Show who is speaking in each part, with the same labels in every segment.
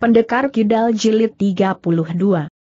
Speaker 1: Pendekar Kidal Jilid 32.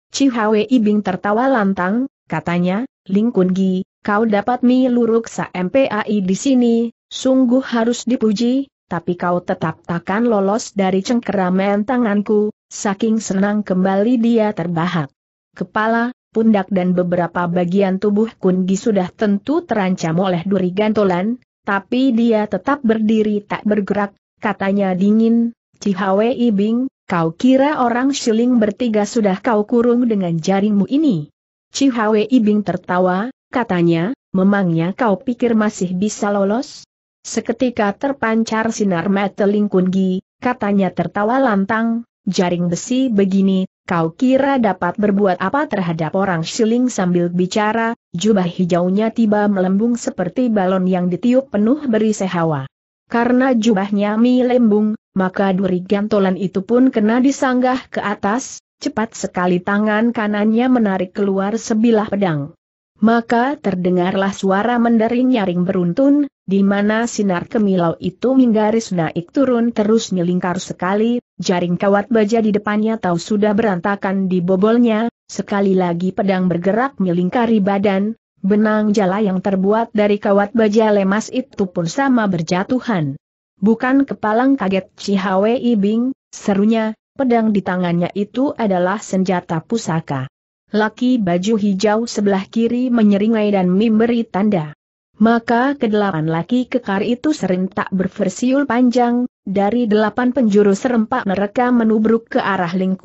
Speaker 1: Cihawe Ibing tertawa lantang, katanya, Ling Kun Gi, kau dapat miluruk sa MPAI di sini, sungguh harus dipuji, tapi kau tetap takkan lolos dari cengkeraman tanganku, saking senang kembali dia terbahak. Kepala, pundak dan beberapa bagian tubuh Kun Gi sudah tentu terancam oleh duri gantolan, tapi dia tetap berdiri tak bergerak, katanya dingin, Cihawe Ibing, Kau kira orang siling bertiga sudah kau kurung dengan jaringmu ini? Cihawe Ibing tertawa, katanya, memangnya kau pikir masih bisa lolos? Seketika terpancar sinar mata Lingkungi, katanya tertawa lantang, jaring besi begini, kau kira dapat berbuat apa terhadap orang siling? sambil bicara, jubah hijaunya tiba melembung seperti balon yang ditiup penuh berisi hawa. Karena jubahnya melembung, maka duri gantolan itu pun kena disanggah ke atas, cepat sekali tangan kanannya menarik keluar sebilah pedang. Maka terdengarlah suara mendering nyaring beruntun, di mana sinar kemilau itu minggaris naik turun terus melingkar sekali, jaring kawat baja di depannya tahu sudah berantakan di bobolnya, sekali lagi pedang bergerak melingkari badan, Benang jala yang terbuat dari kawat baja lemas itu pun sama berjatuhan. Bukan kepalang kaget Cihawe Ibing, serunya, pedang di tangannya itu adalah senjata pusaka. Laki baju hijau sebelah kiri menyeringai dan memberi tanda. Maka kedelapan laki kekar itu serentak berversiul panjang, dari delapan penjuru serempak mereka menubruk ke arah Ling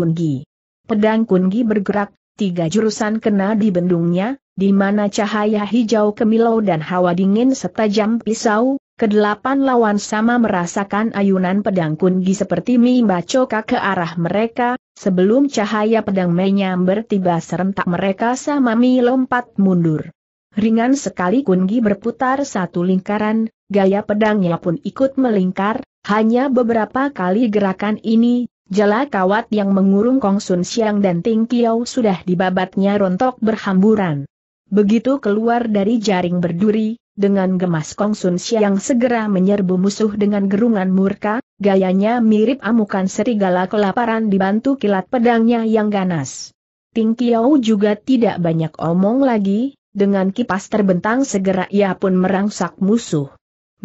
Speaker 1: Pedang Kungi bergerak, tiga jurusan kena di bendungnya, di mana cahaya hijau kemilau dan hawa dingin setajam pisau, kedelapan lawan sama merasakan ayunan pedang kungi seperti mimba coka ke arah mereka, sebelum cahaya pedang menyambar tiba serentak mereka sama mi lompat mundur. Ringan sekali kungi berputar satu lingkaran, gaya pedangnya pun ikut melingkar, hanya beberapa kali gerakan ini, jala kawat yang mengurung Kong Sun Siang dan Ting Kiao sudah dibabatnya rontok berhamburan. Begitu keluar dari jaring berduri, dengan gemas Kong Sun Siang segera menyerbu musuh dengan gerungan murka, gayanya mirip amukan serigala kelaparan dibantu kilat pedangnya yang ganas. Ting Kiao juga tidak banyak omong lagi, dengan kipas terbentang segera ia pun merangsak musuh.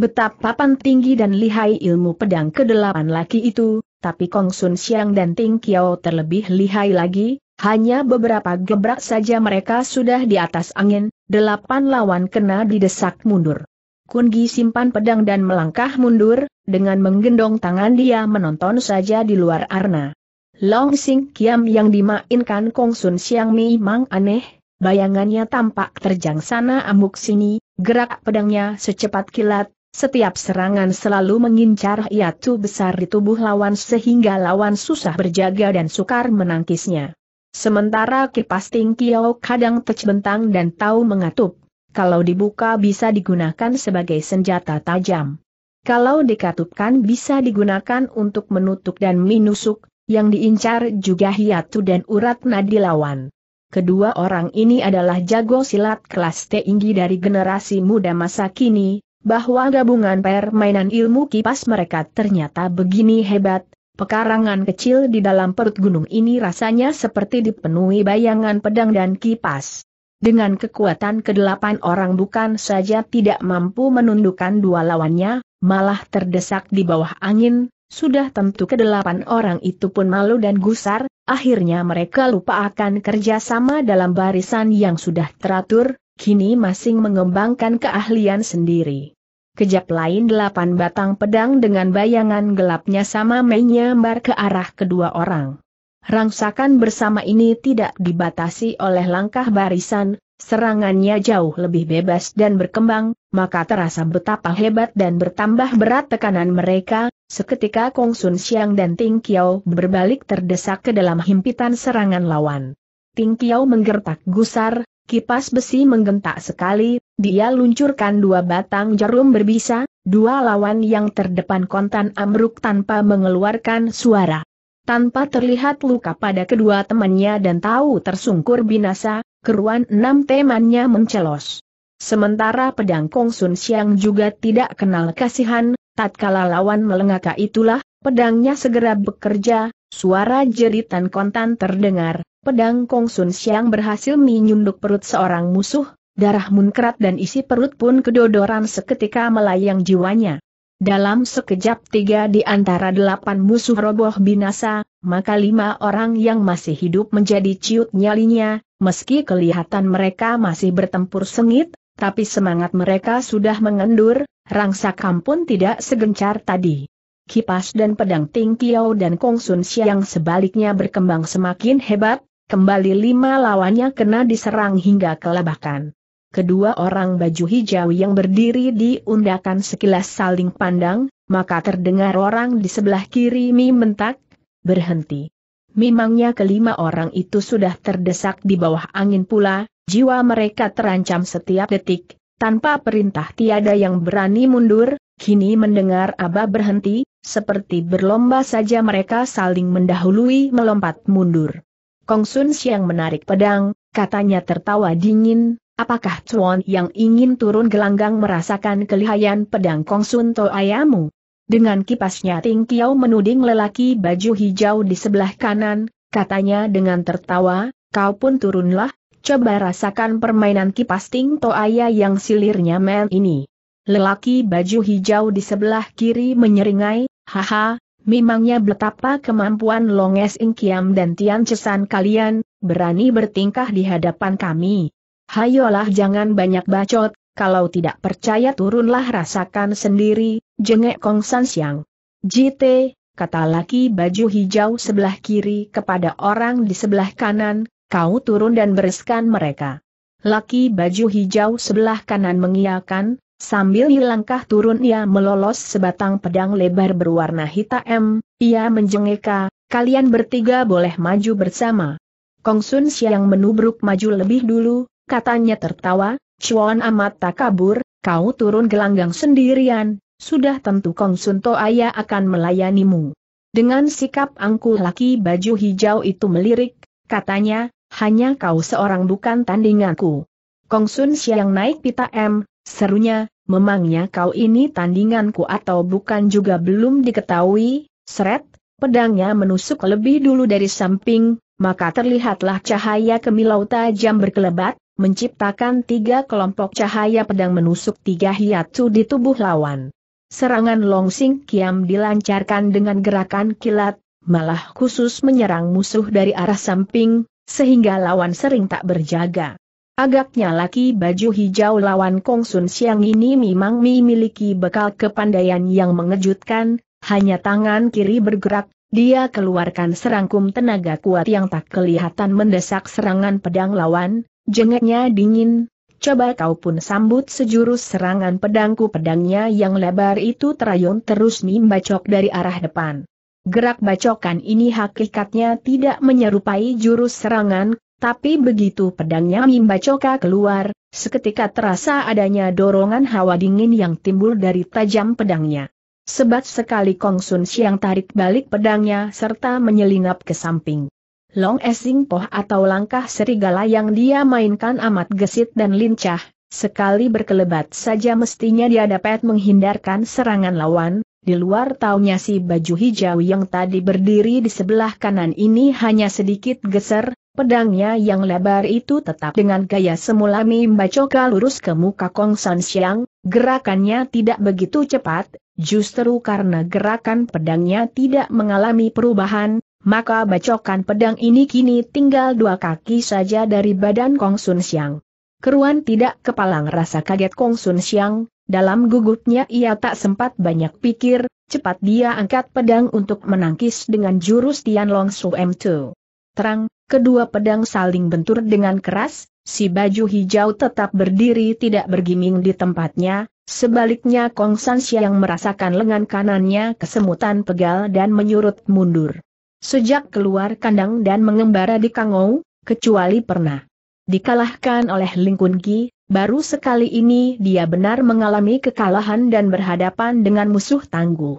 Speaker 1: Betapa tinggi dan lihai ilmu pedang kedelapan laki itu, tapi Kong Sun Siang dan Ting Kiao terlebih lihai lagi, hanya beberapa gebrak saja mereka sudah di atas angin, delapan lawan kena didesak mundur. Kungi simpan pedang dan melangkah mundur, dengan menggendong tangan dia menonton saja di luar arna. Long Sing Kiam yang dimainkan Kong Sun Siang memang aneh, bayangannya tampak terjang sana amuk sini, gerak pedangnya secepat kilat, setiap serangan selalu mengincar hiatu besar di tubuh lawan sehingga lawan susah berjaga dan sukar menangkisnya. Sementara kipas Ting Kiao kadang tercebentang dan tahu mengatup. Kalau dibuka bisa digunakan sebagai senjata tajam. Kalau dikatupkan bisa digunakan untuk menutup dan menusuk, yang diincar juga hiatu dan urat nadi lawan. Kedua orang ini adalah jago silat kelas tinggi dari generasi muda masa kini, bahwa gabungan permainan ilmu kipas mereka ternyata begini hebat, Pekarangan kecil di dalam perut gunung ini rasanya seperti dipenuhi bayangan pedang dan kipas. Dengan kekuatan kedelapan orang bukan saja tidak mampu menundukkan dua lawannya, malah terdesak di bawah angin, sudah tentu kedelapan orang itu pun malu dan gusar, akhirnya mereka lupa akan kerjasama dalam barisan yang sudah teratur, kini masing mengembangkan keahlian sendiri kejap lain delapan batang pedang dengan bayangan gelapnya sama menyambar ke arah kedua orang. Rangsakan bersama ini tidak dibatasi oleh langkah barisan, serangannya jauh lebih bebas dan berkembang, maka terasa betapa hebat dan bertambah berat tekanan mereka, seketika Kong Sun Xiang dan Ting Kiao berbalik terdesak ke dalam himpitan serangan lawan. Ting Kiao menggertak gusar, kipas besi menggentak sekali, dia luncurkan dua batang jarum berbisa, dua lawan yang terdepan kontan amruk tanpa mengeluarkan suara. Tanpa terlihat luka pada kedua temannya dan tahu tersungkur binasa, keruan enam temannya mencelos. Sementara pedang Kong Sun Siang juga tidak kenal kasihan, tatkala lawan melengaka itulah, pedangnya segera bekerja, suara jeritan kontan terdengar, pedang Kong Sun Siang berhasil menyunduk perut seorang musuh, darah munkrat dan isi perut pun kedodoran seketika melayang jiwanya. Dalam sekejap tiga di antara delapan musuh roboh binasa, maka lima orang yang masih hidup menjadi ciut nyalinya, meski kelihatan mereka masih bertempur sengit, tapi semangat mereka sudah mengendur, rangsakam pun tidak segencar tadi. Kipas dan pedang Ting tiao dan Kong Sun Siang sebaliknya berkembang semakin hebat, Kembali lima lawannya kena diserang hingga kelabakan kedua orang baju hijau yang berdiri di undakan sekilas saling pandang, maka terdengar orang di sebelah kiri Mi mentak, berhenti. Memangnya kelima orang itu sudah terdesak di bawah angin pula, jiwa mereka terancam setiap detik, tanpa perintah tiada yang berani mundur, kini mendengar Aba berhenti, seperti berlomba saja mereka saling mendahului melompat mundur. Kong Sun Siang menarik pedang, katanya tertawa dingin, Apakah Chuan yang ingin turun gelanggang merasakan kelihayan pedang Kong Sun To Ayamu? Dengan kipasnya Ting Kiao menuding lelaki baju hijau di sebelah kanan, katanya dengan tertawa, kau pun turunlah, coba rasakan permainan kipas Ting To Aya yang silirnya men ini. Lelaki baju hijau di sebelah kiri menyeringai, haha, memangnya betapa kemampuan Longes Kiam dan Tian Cesan kalian, berani bertingkah di hadapan kami. Hayolah jangan banyak bacot, kalau tidak percaya turunlah rasakan sendiri, jengek Kong San Siang. JT, kata laki baju hijau sebelah kiri kepada orang di sebelah kanan, kau turun dan bereskan mereka. Laki baju hijau sebelah kanan mengiakan, sambil langkah turun ia melolos sebatang pedang lebar berwarna hitam, ia menjengeka, kalian bertiga boleh maju bersama. Kong Sun Siang menubruk maju lebih dulu, katanya tertawa, Chuan amat tak kabur, kau turun gelanggang sendirian, sudah tentu Kong Sunto Ayah akan melayanimu. Dengan sikap angkuh laki baju hijau itu melirik, katanya, hanya kau seorang bukan tandinganku. Kong Sun Siang naik pita M, serunya, memangnya kau ini tandinganku atau bukan juga belum diketahui, seret, pedangnya menusuk lebih dulu dari samping, maka terlihatlah cahaya kemilau tajam berkelebat, menciptakan tiga kelompok cahaya pedang menusuk tiga hiatus di tubuh lawan. Serangan Long Sing Kiam dilancarkan dengan gerakan kilat, malah khusus menyerang musuh dari arah samping, sehingga lawan sering tak berjaga. Agaknya laki baju hijau lawan Kong Sun Siang ini memang memiliki bekal kepandaian yang mengejutkan, hanya tangan kiri bergerak, dia keluarkan serangkum tenaga kuat yang tak kelihatan mendesak serangan pedang lawan, jengeknya dingin, coba kau pun sambut sejurus serangan pedangku pedangnya yang lebar itu terayun terus bacok dari arah depan. Gerak bacokan ini hakikatnya tidak menyerupai jurus serangan, tapi begitu pedangnya bacoka keluar, seketika terasa adanya dorongan hawa dingin yang timbul dari tajam pedangnya. Sebat sekali Kong Sun Siang tarik balik pedangnya serta menyelinap ke samping. Long Esing Poh atau langkah serigala yang dia mainkan amat gesit dan lincah, sekali berkelebat saja mestinya dia dapat menghindarkan serangan lawan, di luar taunya si baju hijau yang tadi berdiri di sebelah kanan ini hanya sedikit geser, pedangnya yang lebar itu tetap dengan gaya semula coka lurus ke muka Kong San Siang, Gerakannya tidak begitu cepat, justru karena gerakan pedangnya tidak mengalami perubahan, maka bacokan pedang ini kini tinggal dua kaki saja dari badan Kong Sun Siang. Keruan tidak kepalang rasa kaget Kong Sun Siang, dalam gugupnya ia tak sempat banyak pikir, cepat dia angkat pedang untuk menangkis dengan jurus Tian Long Su M2. Terang, kedua pedang saling bentur dengan keras, si baju hijau tetap berdiri tidak bergiming di tempatnya, sebaliknya Kong Sansia yang merasakan lengan kanannya kesemutan pegal dan menyurut mundur. Sejak keluar kandang dan mengembara di Kangou, kecuali pernah dikalahkan oleh Kun Gi, baru sekali ini dia benar mengalami kekalahan dan berhadapan dengan musuh tangguh.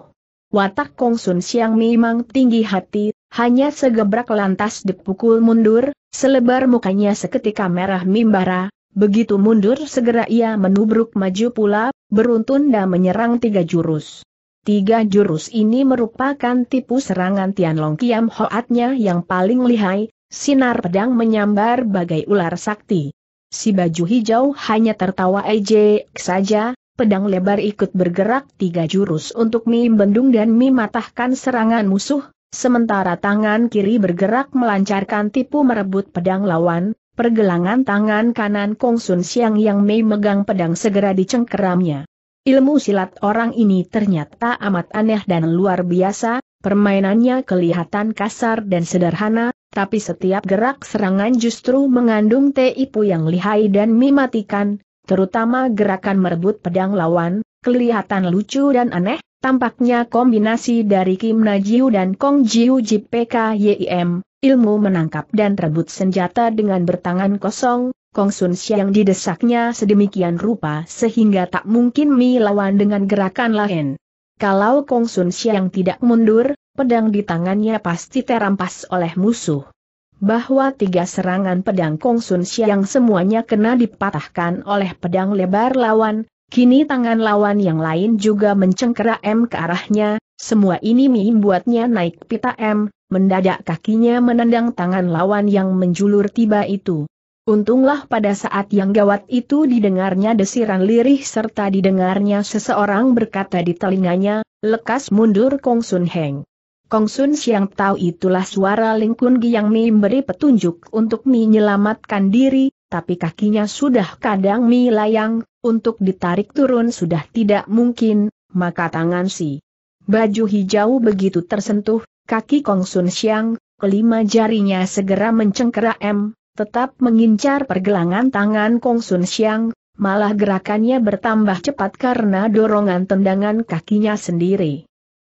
Speaker 1: Watak Kong Sun Siang memang tinggi hati, hanya segebrak lantas dipukul mundur, selebar mukanya seketika merah mimbara, begitu mundur segera ia menubruk maju pula, beruntun dan menyerang tiga jurus. Tiga jurus ini merupakan tipu serangan Tianlong Kiam Hoatnya yang paling lihai, sinar pedang menyambar bagai ular sakti. Si baju hijau hanya tertawa ejek saja, pedang lebar ikut bergerak tiga jurus untuk mim bendung dan mim matahkan serangan musuh, Sementara tangan kiri bergerak melancarkan tipu merebut pedang lawan, pergelangan tangan kanan Kong Sun Siang yang Mei megang pedang segera dicengkeramnya. Ilmu silat orang ini ternyata amat aneh dan luar biasa, permainannya kelihatan kasar dan sederhana, tapi setiap gerak serangan justru mengandung tipu yang lihai dan mematikan, terutama gerakan merebut pedang lawan, kelihatan lucu dan aneh, Tampaknya kombinasi dari Kim Najiu dan Kong Jiu JPKYIM, ilmu menangkap dan rebut senjata dengan bertangan kosong, Kong Sun yang didesaknya sedemikian rupa sehingga tak mungkin melawan dengan gerakan lain. Kalau Kong Sun yang tidak mundur, pedang di tangannya pasti terampas oleh musuh. Bahwa tiga serangan pedang Kong Sun yang semuanya kena dipatahkan oleh pedang lebar lawan, Kini tangan lawan yang lain juga mencengkerak M ke arahnya, semua ini membuatnya naik pita M, mendadak kakinya menendang tangan lawan yang menjulur tiba itu. Untunglah pada saat yang gawat itu didengarnya desiran lirih serta didengarnya seseorang berkata di telinganya, lekas mundur Kong Sun Heng. Kong Sun Siang tahu itulah suara Ling Kun Gi yang memberi petunjuk untuk menyelamatkan diri, tapi kakinya sudah kadang melayang, untuk ditarik turun sudah tidak mungkin, maka tangan si baju hijau begitu tersentuh, kaki Kong Sun Xiang, kelima jarinya segera mencengkera M, tetap mengincar pergelangan tangan Kong Sun Xiang, malah gerakannya bertambah cepat karena dorongan tendangan kakinya sendiri.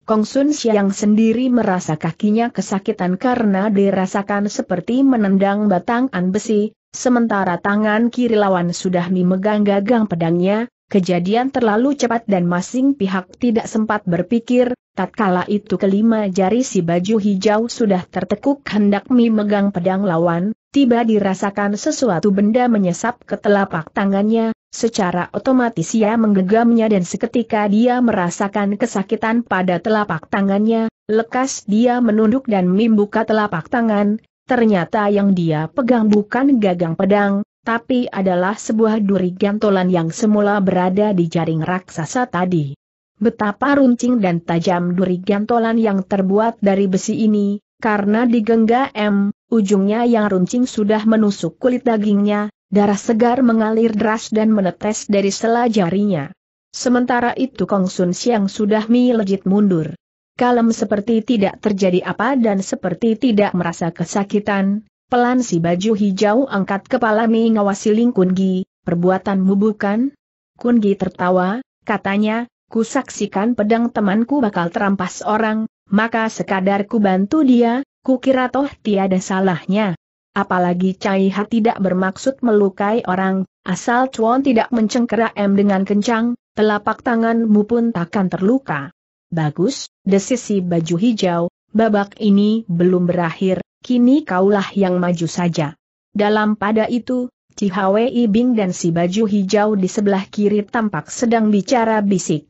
Speaker 1: Kong Sun Siang sendiri merasa kakinya kesakitan karena dirasakan seperti menendang batang besi, sementara tangan kiri lawan sudah memegang gagang pedangnya, kejadian terlalu cepat dan masing pihak tidak sempat berpikir, tatkala itu kelima jari si baju hijau sudah tertekuk hendak memegang pedang lawan, tiba dirasakan sesuatu benda menyesap ke telapak tangannya, Secara otomatis ia menggenggamnya dan seketika dia merasakan kesakitan pada telapak tangannya, lekas dia menunduk dan membuka telapak tangan, ternyata yang dia pegang bukan gagang pedang, tapi adalah sebuah duri gantolan yang semula berada di jaring raksasa tadi. Betapa runcing dan tajam duri gantolan yang terbuat dari besi ini, karena digenggam, ujungnya yang runcing sudah menusuk kulit dagingnya, Darah segar mengalir deras dan menetes dari sela jarinya. Sementara itu Kong Sun Siang sudah melejit mundur. Kalem seperti tidak terjadi apa dan seperti tidak merasa kesakitan, pelan si baju hijau angkat kepala mengawasi Ling Kun Gi, perbuatanmu bukan? Kun Gi tertawa, katanya, ku saksikan pedang temanku bakal terampas orang, maka sekadar ku bantu dia, ku kira toh tiada salahnya apalagi Cai Ha tidak bermaksud melukai orang, asal Chuan tidak mencengkerak M dengan kencang, telapak tanganmu pun takkan terluka. Bagus, desisi baju hijau, babak ini belum berakhir, kini kaulah yang maju saja. Dalam pada itu, Cihawei Bing dan si baju hijau di sebelah kiri tampak sedang bicara bisik.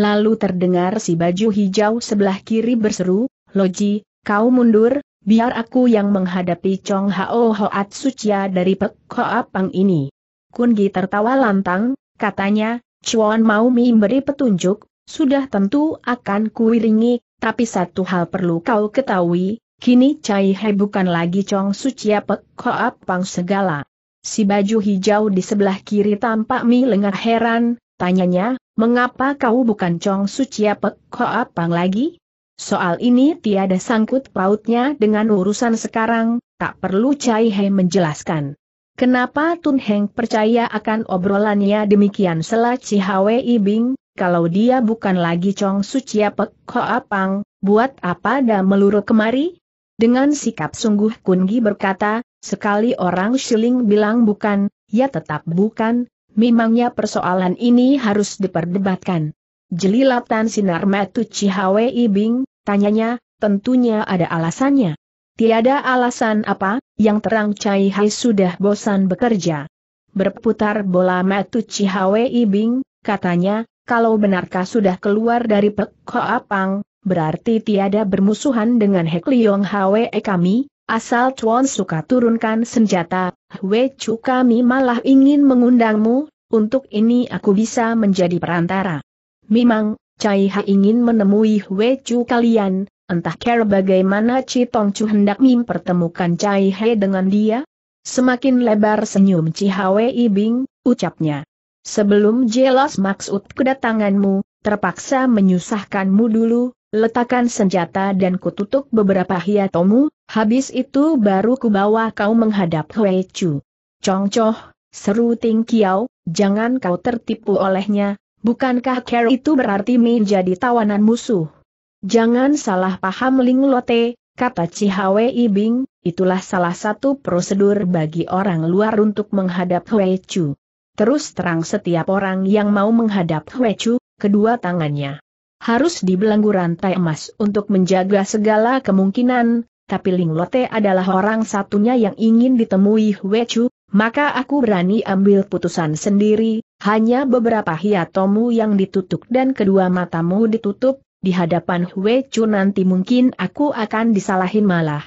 Speaker 1: Lalu terdengar si baju hijau sebelah kiri berseru, Loji, kau mundur, Biar aku yang menghadapi Chong Hao Hoat Sucia dari Pek Hoa Pang ini. Kun Gi tertawa lantang, katanya, Chuan mau beri petunjuk, sudah tentu akan kuiringi, tapi satu hal perlu kau ketahui, kini Cai He bukan lagi Chong Sucia Pek Hoa Pang segala. Si baju hijau di sebelah kiri tampak mi lengah heran, tanyanya, mengapa kau bukan Chong Sucia Pek Hoa Pang lagi? Soal ini tiada sangkut pautnya dengan urusan sekarang, tak perlu Cai He menjelaskan. Kenapa Tun Heng percaya akan obrolannya demikian selah Cihawe Ibing, kalau dia bukan lagi Chong Sucia Pek Ko Apang, buat apa dah meluru kemari? Dengan sikap sungguh Kungi berkata, sekali orang Shiling bilang bukan, ya tetap bukan, memangnya persoalan ini harus diperdebatkan. Jelilatan sinar metu Cihawe Ibing, tanyanya, tentunya ada alasannya. Tiada alasan apa, yang terang Cai Hai sudah bosan bekerja. Berputar bola metu Cihawe Ibing, katanya, kalau benarkah sudah keluar dari pekko Apang, berarti tiada bermusuhan dengan Hek Liong Hwe eh kami, asal Chuan suka turunkan senjata, Hwe Chu kami malah ingin mengundangmu, untuk ini aku bisa menjadi perantara. Memang, Cai Ha ingin menemui Hwe Chu kalian, entah kira bagaimana Tong Chu hendak mempertemukan Cai He dengan dia? Semakin lebar senyum Cihawe Ibing, ucapnya. Sebelum jelas maksud kedatanganmu, terpaksa menyusahkanmu dulu, letakkan senjata dan kututup beberapa hiatomu, habis itu baru kubawa kau menghadap Hwe Chu. Chong Choh, seru Ting Kiao, jangan kau tertipu olehnya, Bukankah care itu berarti menjadi tawanan musuh? Jangan salah paham Ling Lote, kata Cihawe Ibing, itulah salah satu prosedur bagi orang luar untuk menghadap Hwe Chu. Terus terang setiap orang yang mau menghadap Hwe Chu, kedua tangannya harus dibelenggu rantai emas untuk menjaga segala kemungkinan, tapi Ling Lote adalah orang satunya yang ingin ditemui Hwe Chu, maka aku berani ambil putusan sendiri, hanya beberapa hiatomu yang ditutup dan kedua matamu ditutup, di hadapan Hwe Chu nanti mungkin aku akan disalahin malah.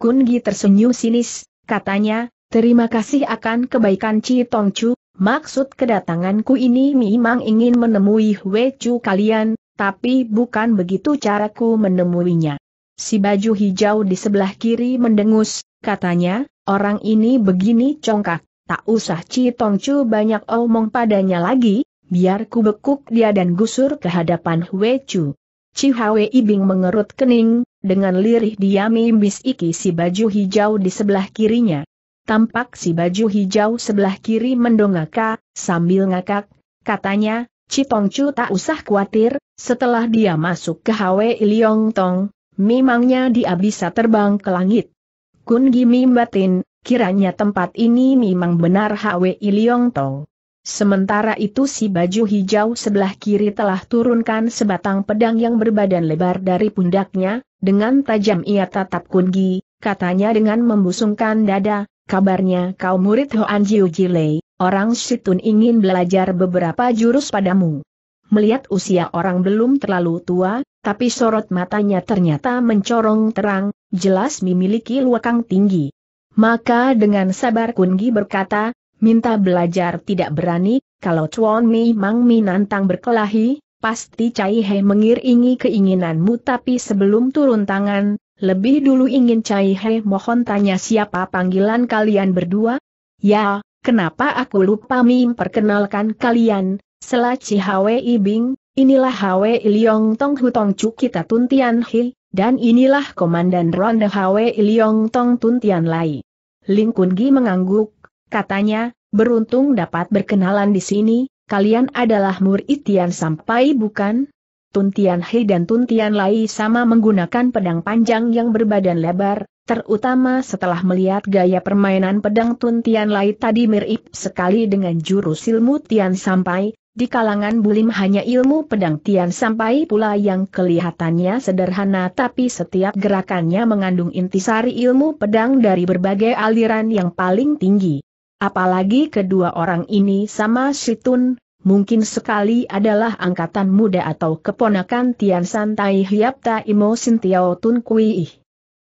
Speaker 1: Kun Gi tersenyum sinis, katanya, terima kasih akan kebaikan Ci Tong Chu, maksud kedatanganku ini memang ingin menemui Hwe Chu kalian, tapi bukan begitu caraku menemuinya. Si baju hijau di sebelah kiri mendengus, katanya, orang ini begini congkak. Tak usah Ci Tongcu banyak omong padanya lagi, biar ku bekuk dia dan gusur ke hadapan Hwe Chu. Ci Hwe Ibing mengerut kening, dengan lirih dia mimbis iki si baju hijau di sebelah kirinya. Tampak si baju hijau sebelah kiri mendongak, sambil ngakak, katanya, Chu tak usah khawatir, setelah dia masuk ke Hwe Liong Tong, memangnya dia bisa terbang ke langit. Kun Gimi batin, Kiranya tempat ini memang benar HW Iliong Tong. Sementara itu si baju hijau sebelah kiri telah turunkan sebatang pedang yang berbadan lebar dari pundaknya, dengan tajam ia tatap Kun Gi, katanya dengan membusungkan dada, kabarnya kau murid Hoan Jiu Jilei, orang situn ingin belajar beberapa jurus padamu. Melihat usia orang belum terlalu tua, tapi sorot matanya ternyata mencorong terang, jelas memiliki luakang tinggi. Maka dengan sabar Kungi berkata, minta belajar tidak berani, kalau Chuan Mi Mang Mi nantang berkelahi, pasti Cai He mengiringi keinginanmu tapi sebelum turun tangan, lebih dulu ingin Cai He mohon tanya siapa panggilan kalian berdua? Ya, kenapa aku lupa memperkenalkan kalian, Selaci Hwe Ibing, inilah Hwe Liong Tong Hutong Chu kita Tuntian Hi, dan inilah Komandan Ronde Hwe Iliong Tong Tun Tian Lai. Ling Kun Gi mengangguk, katanya, beruntung dapat berkenalan di sini, kalian adalah murid Tian Sampai bukan? Tun Tian Hei dan Tun Tian Lai sama menggunakan pedang panjang yang berbadan lebar, terutama setelah melihat gaya permainan pedang Tun Tian Lai tadi mirip sekali dengan jurus ilmu Tian Sampai, di kalangan bulim hanya ilmu pedang Tian sampai pula yang kelihatannya sederhana tapi setiap gerakannya mengandung intisari ilmu pedang dari berbagai aliran yang paling tinggi. Apalagi kedua orang ini sama Situn, mungkin sekali adalah angkatan muda atau keponakan Tian Santai Hiap Imo Sintiao Tun Kui.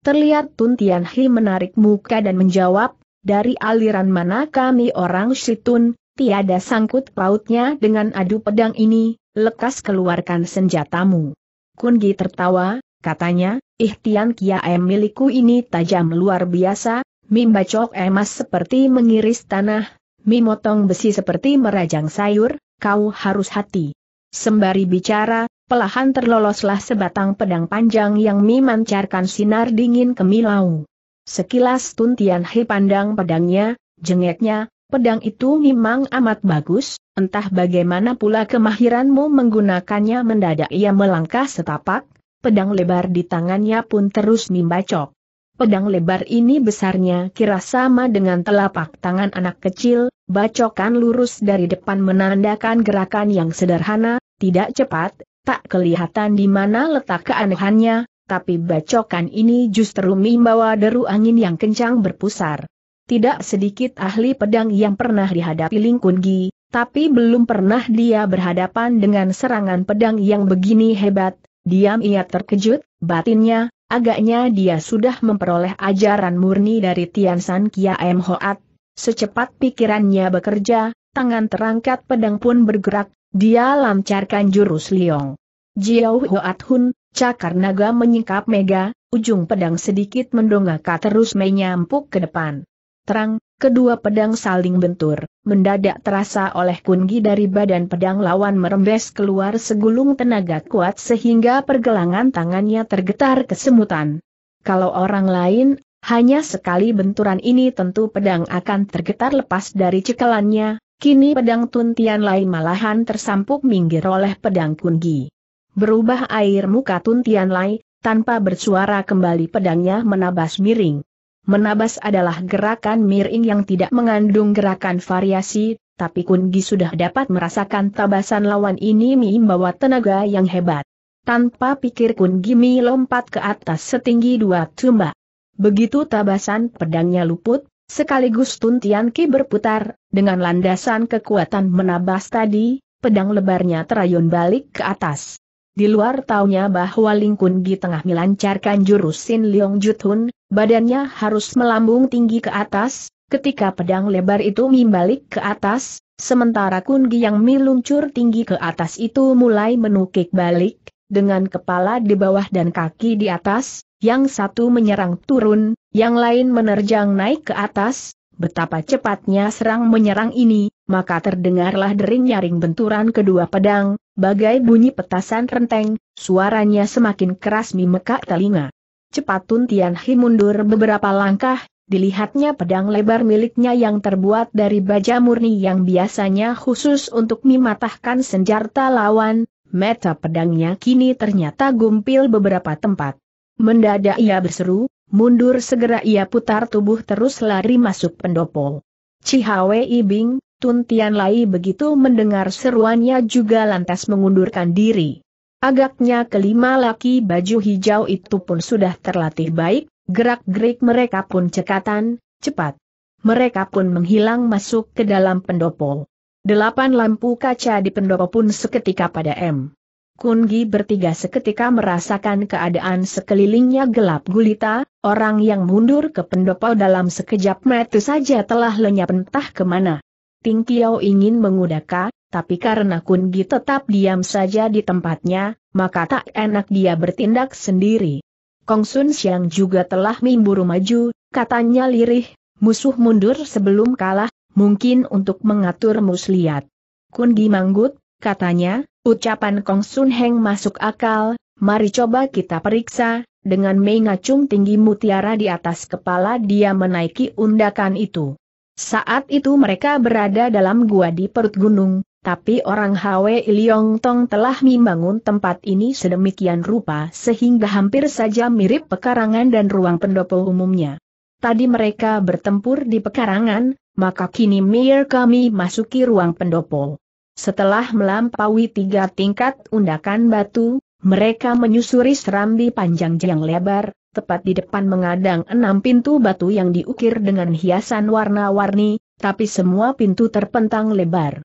Speaker 1: Terlihat Tun Tian Hi menarik muka dan menjawab, dari aliran mana kami orang Situn, tiada sangkut pautnya dengan adu pedang ini, lekas keluarkan senjatamu. Kungi tertawa, katanya, ikhtian kiai milikku ini tajam luar biasa, mimbacok emas seperti mengiris tanah, mimotong besi seperti merajang sayur, kau harus hati. Sembari bicara, pelahan terloloslah sebatang pedang panjang yang memancarkan sinar dingin ke milau. Sekilas Tuntian He pandang pedangnya, jengeknya, Pedang itu memang amat bagus, entah bagaimana pula kemahiranmu menggunakannya mendadak ia melangkah setapak, pedang lebar di tangannya pun terus membacok. Pedang lebar ini besarnya kira sama dengan telapak tangan anak kecil, bacokan lurus dari depan menandakan gerakan yang sederhana, tidak cepat, tak kelihatan di mana letak keanehannya, tapi bacokan ini justru membawa deru angin yang kencang berpusar. Tidak sedikit ahli pedang yang pernah dihadapi Ling Kun Gi, tapi belum pernah dia berhadapan dengan serangan pedang yang begini hebat. Diam ia terkejut, batinnya, agaknya dia sudah memperoleh ajaran murni dari Tian San Kia M. Hoat. Secepat pikirannya bekerja, tangan terangkat pedang pun bergerak, dia lancarkan jurus Liong. Jiao Hoat Hun, cakar naga menyingkap mega, ujung pedang sedikit mendongak terus menyampuk ke depan terang, kedua pedang saling bentur, mendadak terasa oleh kungi dari badan pedang lawan merembes keluar segulung tenaga kuat sehingga pergelangan tangannya tergetar kesemutan. Kalau orang lain, hanya sekali benturan ini tentu pedang akan tergetar lepas dari cekalannya, kini pedang Tuntian lain malahan tersampuk minggir oleh pedang kungi. Berubah air muka Tuntian Lai, tanpa bersuara kembali pedangnya menabas miring. Menabas adalah gerakan miring yang tidak mengandung gerakan variasi, tapi Kungi sudah dapat merasakan tabasan lawan ini membawa tenaga yang hebat. Tanpa pikir Kungi Mi lompat ke atas setinggi dua tumbak. Begitu tabasan pedangnya luput, sekaligus Tuntian Ki berputar, dengan landasan kekuatan menabas tadi, pedang lebarnya terayun balik ke atas. Di luar taunya bahwa Lingkun di tengah melancarkan jurus Sin Leong Jutun, Badannya harus melambung tinggi ke atas, ketika pedang lebar itu membalik ke atas, sementara kungi yang meluncur tinggi ke atas itu mulai menukik balik, dengan kepala di bawah dan kaki di atas, yang satu menyerang turun, yang lain menerjang naik ke atas, betapa cepatnya serang menyerang ini, maka terdengarlah dering-nyaring benturan kedua pedang, bagai bunyi petasan renteng, suaranya semakin keras memekak telinga. Cepat Tun Tian mundur beberapa langkah, dilihatnya pedang lebar miliknya yang terbuat dari baja murni yang biasanya khusus untuk mematahkan senjata lawan, meta pedangnya kini ternyata gumpil beberapa tempat. Mendadak ia berseru, mundur segera ia putar tubuh terus lari masuk pendopo. Cihawe Ibing, Tun Tian Lai begitu mendengar seruannya juga lantas mengundurkan diri. Agaknya kelima laki baju hijau itu pun sudah terlatih baik, gerak-gerik mereka pun cekatan, cepat. Mereka pun menghilang masuk ke dalam pendopo. Delapan lampu kaca di pendopo pun seketika pada M. Kungi bertiga seketika merasakan keadaan sekelilingnya gelap gulita, orang yang mundur ke pendopo dalam sekejap mata saja telah lenyap entah kemana. Ting Kiao ingin mengudaka, tapi karena Kun Gi tetap diam saja di tempatnya, maka tak enak dia bertindak sendiri. Kong Sun Siang juga telah memburu maju, katanya lirih, musuh mundur sebelum kalah, mungkin untuk mengatur muslihat. Gi manggut, katanya, ucapan Kong Sun Heng masuk akal, mari coba kita periksa, dengan mengacung tinggi mutiara di atas kepala dia menaiki undakan itu. Saat itu mereka berada dalam gua di perut gunung, tapi orang Hwe Iliong Tong telah membangun tempat ini sedemikian rupa sehingga hampir saja mirip pekarangan dan ruang pendopo umumnya. Tadi mereka bertempur di pekarangan, maka kini mir kami masuki ruang pendopo. Setelah melampaui tiga tingkat undakan batu, mereka menyusuri serambi panjang yang lebar, tepat di depan mengadang enam pintu batu yang diukir dengan hiasan warna-warni, tapi semua pintu terpentang lebar.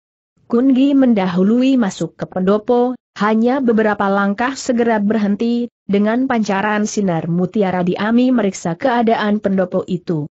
Speaker 1: Kun Gi mendahului masuk ke pendopo, hanya beberapa langkah segera berhenti, dengan pancaran sinar mutiara diami meriksa keadaan pendopo itu.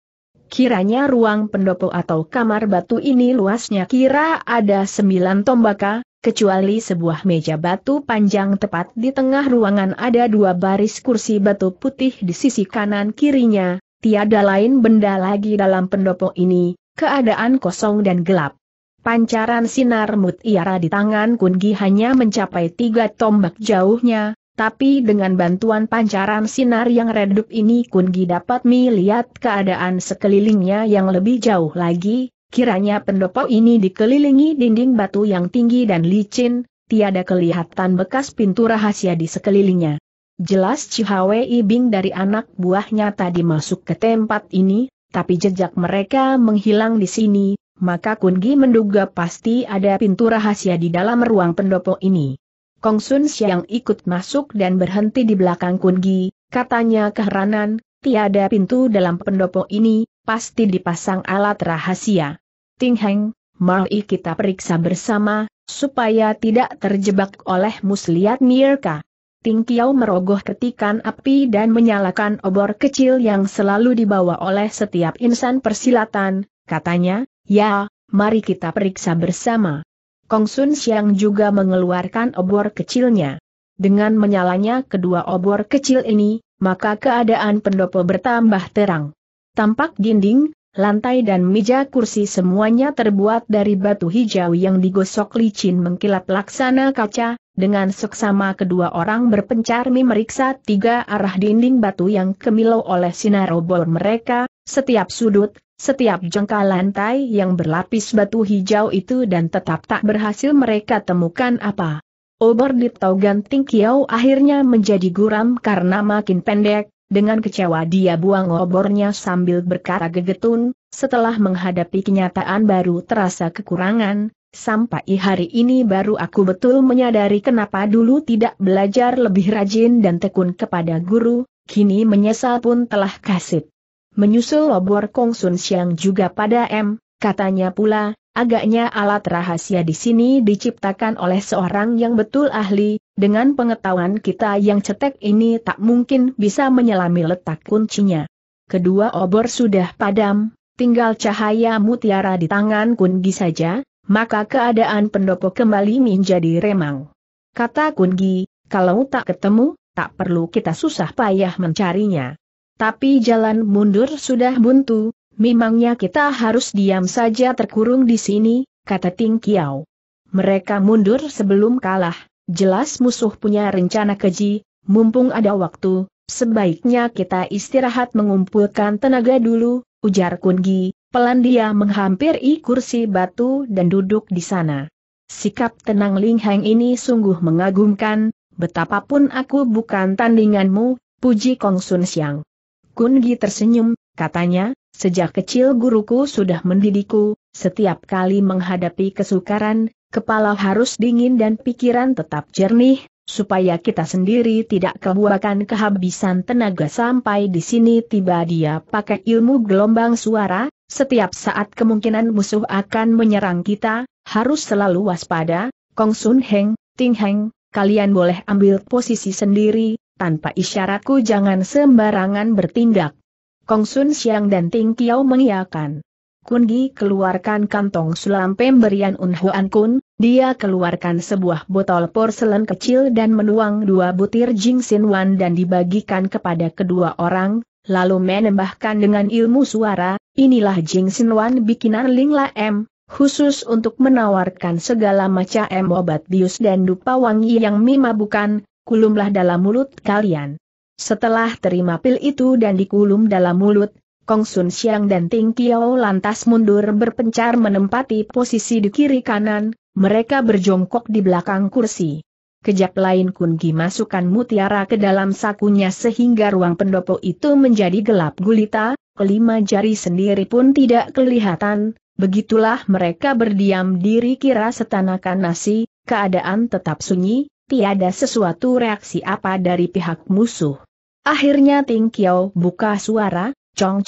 Speaker 1: Kiranya ruang pendopo atau kamar batu ini luasnya kira ada sembilan tombaka, kecuali sebuah meja batu panjang tepat di tengah ruangan ada dua baris kursi batu putih di sisi kanan kirinya, tiada lain benda lagi dalam pendopo ini, keadaan kosong dan gelap. Pancaran sinar mutiara di tangan Kungi hanya mencapai tiga tombak jauhnya, tapi dengan bantuan pancaran sinar yang redup ini Kungi dapat melihat keadaan sekelilingnya yang lebih jauh lagi, kiranya pendopo ini dikelilingi dinding batu yang tinggi dan licin, tiada kelihatan bekas pintu rahasia di sekelilingnya. Jelas Cihawe Ibing dari anak buahnya tadi masuk ke tempat ini, tapi jejak mereka menghilang di sini, maka Kungi menduga pasti ada pintu rahasia di dalam ruang pendopo ini. Kong Sun Siang ikut masuk dan berhenti di belakang Kungi, katanya keheranan, tiada pintu dalam pendopo ini, pasti dipasang alat rahasia. Ting Heng, mari kita periksa bersama, supaya tidak terjebak oleh muslihat Mirka. Ting Kiao merogoh ketikan api dan menyalakan obor kecil yang selalu dibawa oleh setiap insan persilatan, katanya, Ya, mari kita periksa bersama. Kong Sun Xiang juga mengeluarkan obor kecilnya. Dengan menyalanya kedua obor kecil ini, maka keadaan pendopo bertambah terang. Tampak dinding, Lantai dan meja kursi semuanya terbuat dari batu hijau yang digosok licin mengkilap laksana kaca, dengan seksama kedua orang berpencar memeriksa tiga arah dinding batu yang kemilau oleh sinar obor mereka, setiap sudut, setiap jengkal lantai yang berlapis batu hijau itu dan tetap tak berhasil mereka temukan apa. Obor di ganting kiau akhirnya menjadi guram karena makin pendek, dengan kecewa dia buang obornya sambil berkata gegetun, setelah menghadapi kenyataan baru terasa kekurangan, sampai hari ini baru aku betul menyadari kenapa dulu tidak belajar lebih rajin dan tekun kepada guru, kini menyesal pun telah kasih. Menyusul obor Kongsun Siang juga pada M, katanya pula, agaknya alat rahasia di sini diciptakan oleh seorang yang betul ahli, dengan pengetahuan kita yang cetek ini tak mungkin bisa menyelami letak kuncinya. Kedua obor sudah padam, tinggal cahaya mutiara di tangan Kungi saja, maka keadaan pendopo kembali menjadi remang. Kata Kungi, kalau tak ketemu, tak perlu kita susah payah mencarinya. Tapi jalan mundur sudah buntu, memangnya kita harus diam saja terkurung di sini, kata Ting Kiao. Mereka mundur sebelum kalah, Jelas musuh punya rencana keji, mumpung ada waktu, sebaiknya kita istirahat mengumpulkan tenaga dulu, ujar Kungi, pelan dia menghampiri kursi batu dan duduk di sana. Sikap tenang Ling Heng ini sungguh mengagumkan, betapapun aku bukan tandinganmu, puji Kong Sun Siang. Kungi tersenyum, katanya, sejak kecil guruku sudah mendidikku, setiap kali menghadapi kesukaran, Kepala harus dingin dan pikiran tetap jernih, supaya kita sendiri tidak kebuakan kehabisan tenaga sampai di sini tiba dia pakai ilmu gelombang suara, setiap saat kemungkinan musuh akan menyerang kita, harus selalu waspada, Kong Sun Heng, Ting Heng, kalian boleh ambil posisi sendiri, tanpa isyaratku jangan sembarangan bertindak. Kong Sun Siang dan Ting Kiao mengiakan. Kun Gi keluarkan kantong sulam pemberian Unhuan Kun, dia keluarkan sebuah botol porselen kecil dan menuang dua butir jingsin wan dan dibagikan kepada kedua orang, lalu menambahkan dengan ilmu suara, inilah jingsin wan bikinan Lingla M, khusus untuk menawarkan segala macam obat bius dan dupa wangi yang memabukkan. kulumlah dalam mulut kalian. Setelah terima pil itu dan dikulum dalam mulut, Kong Sun Siang dan Ting Kiao lantas mundur berpencar menempati posisi di kiri kanan, mereka berjongkok di belakang kursi. Kejap lain Kungi masukkan mutiara ke dalam sakunya sehingga ruang pendopo itu menjadi gelap gulita, kelima jari sendiri pun tidak kelihatan, begitulah mereka berdiam diri kira setanakan nasi, keadaan tetap sunyi, tiada sesuatu reaksi apa dari pihak musuh. Akhirnya Ting Kiao buka suara, Chong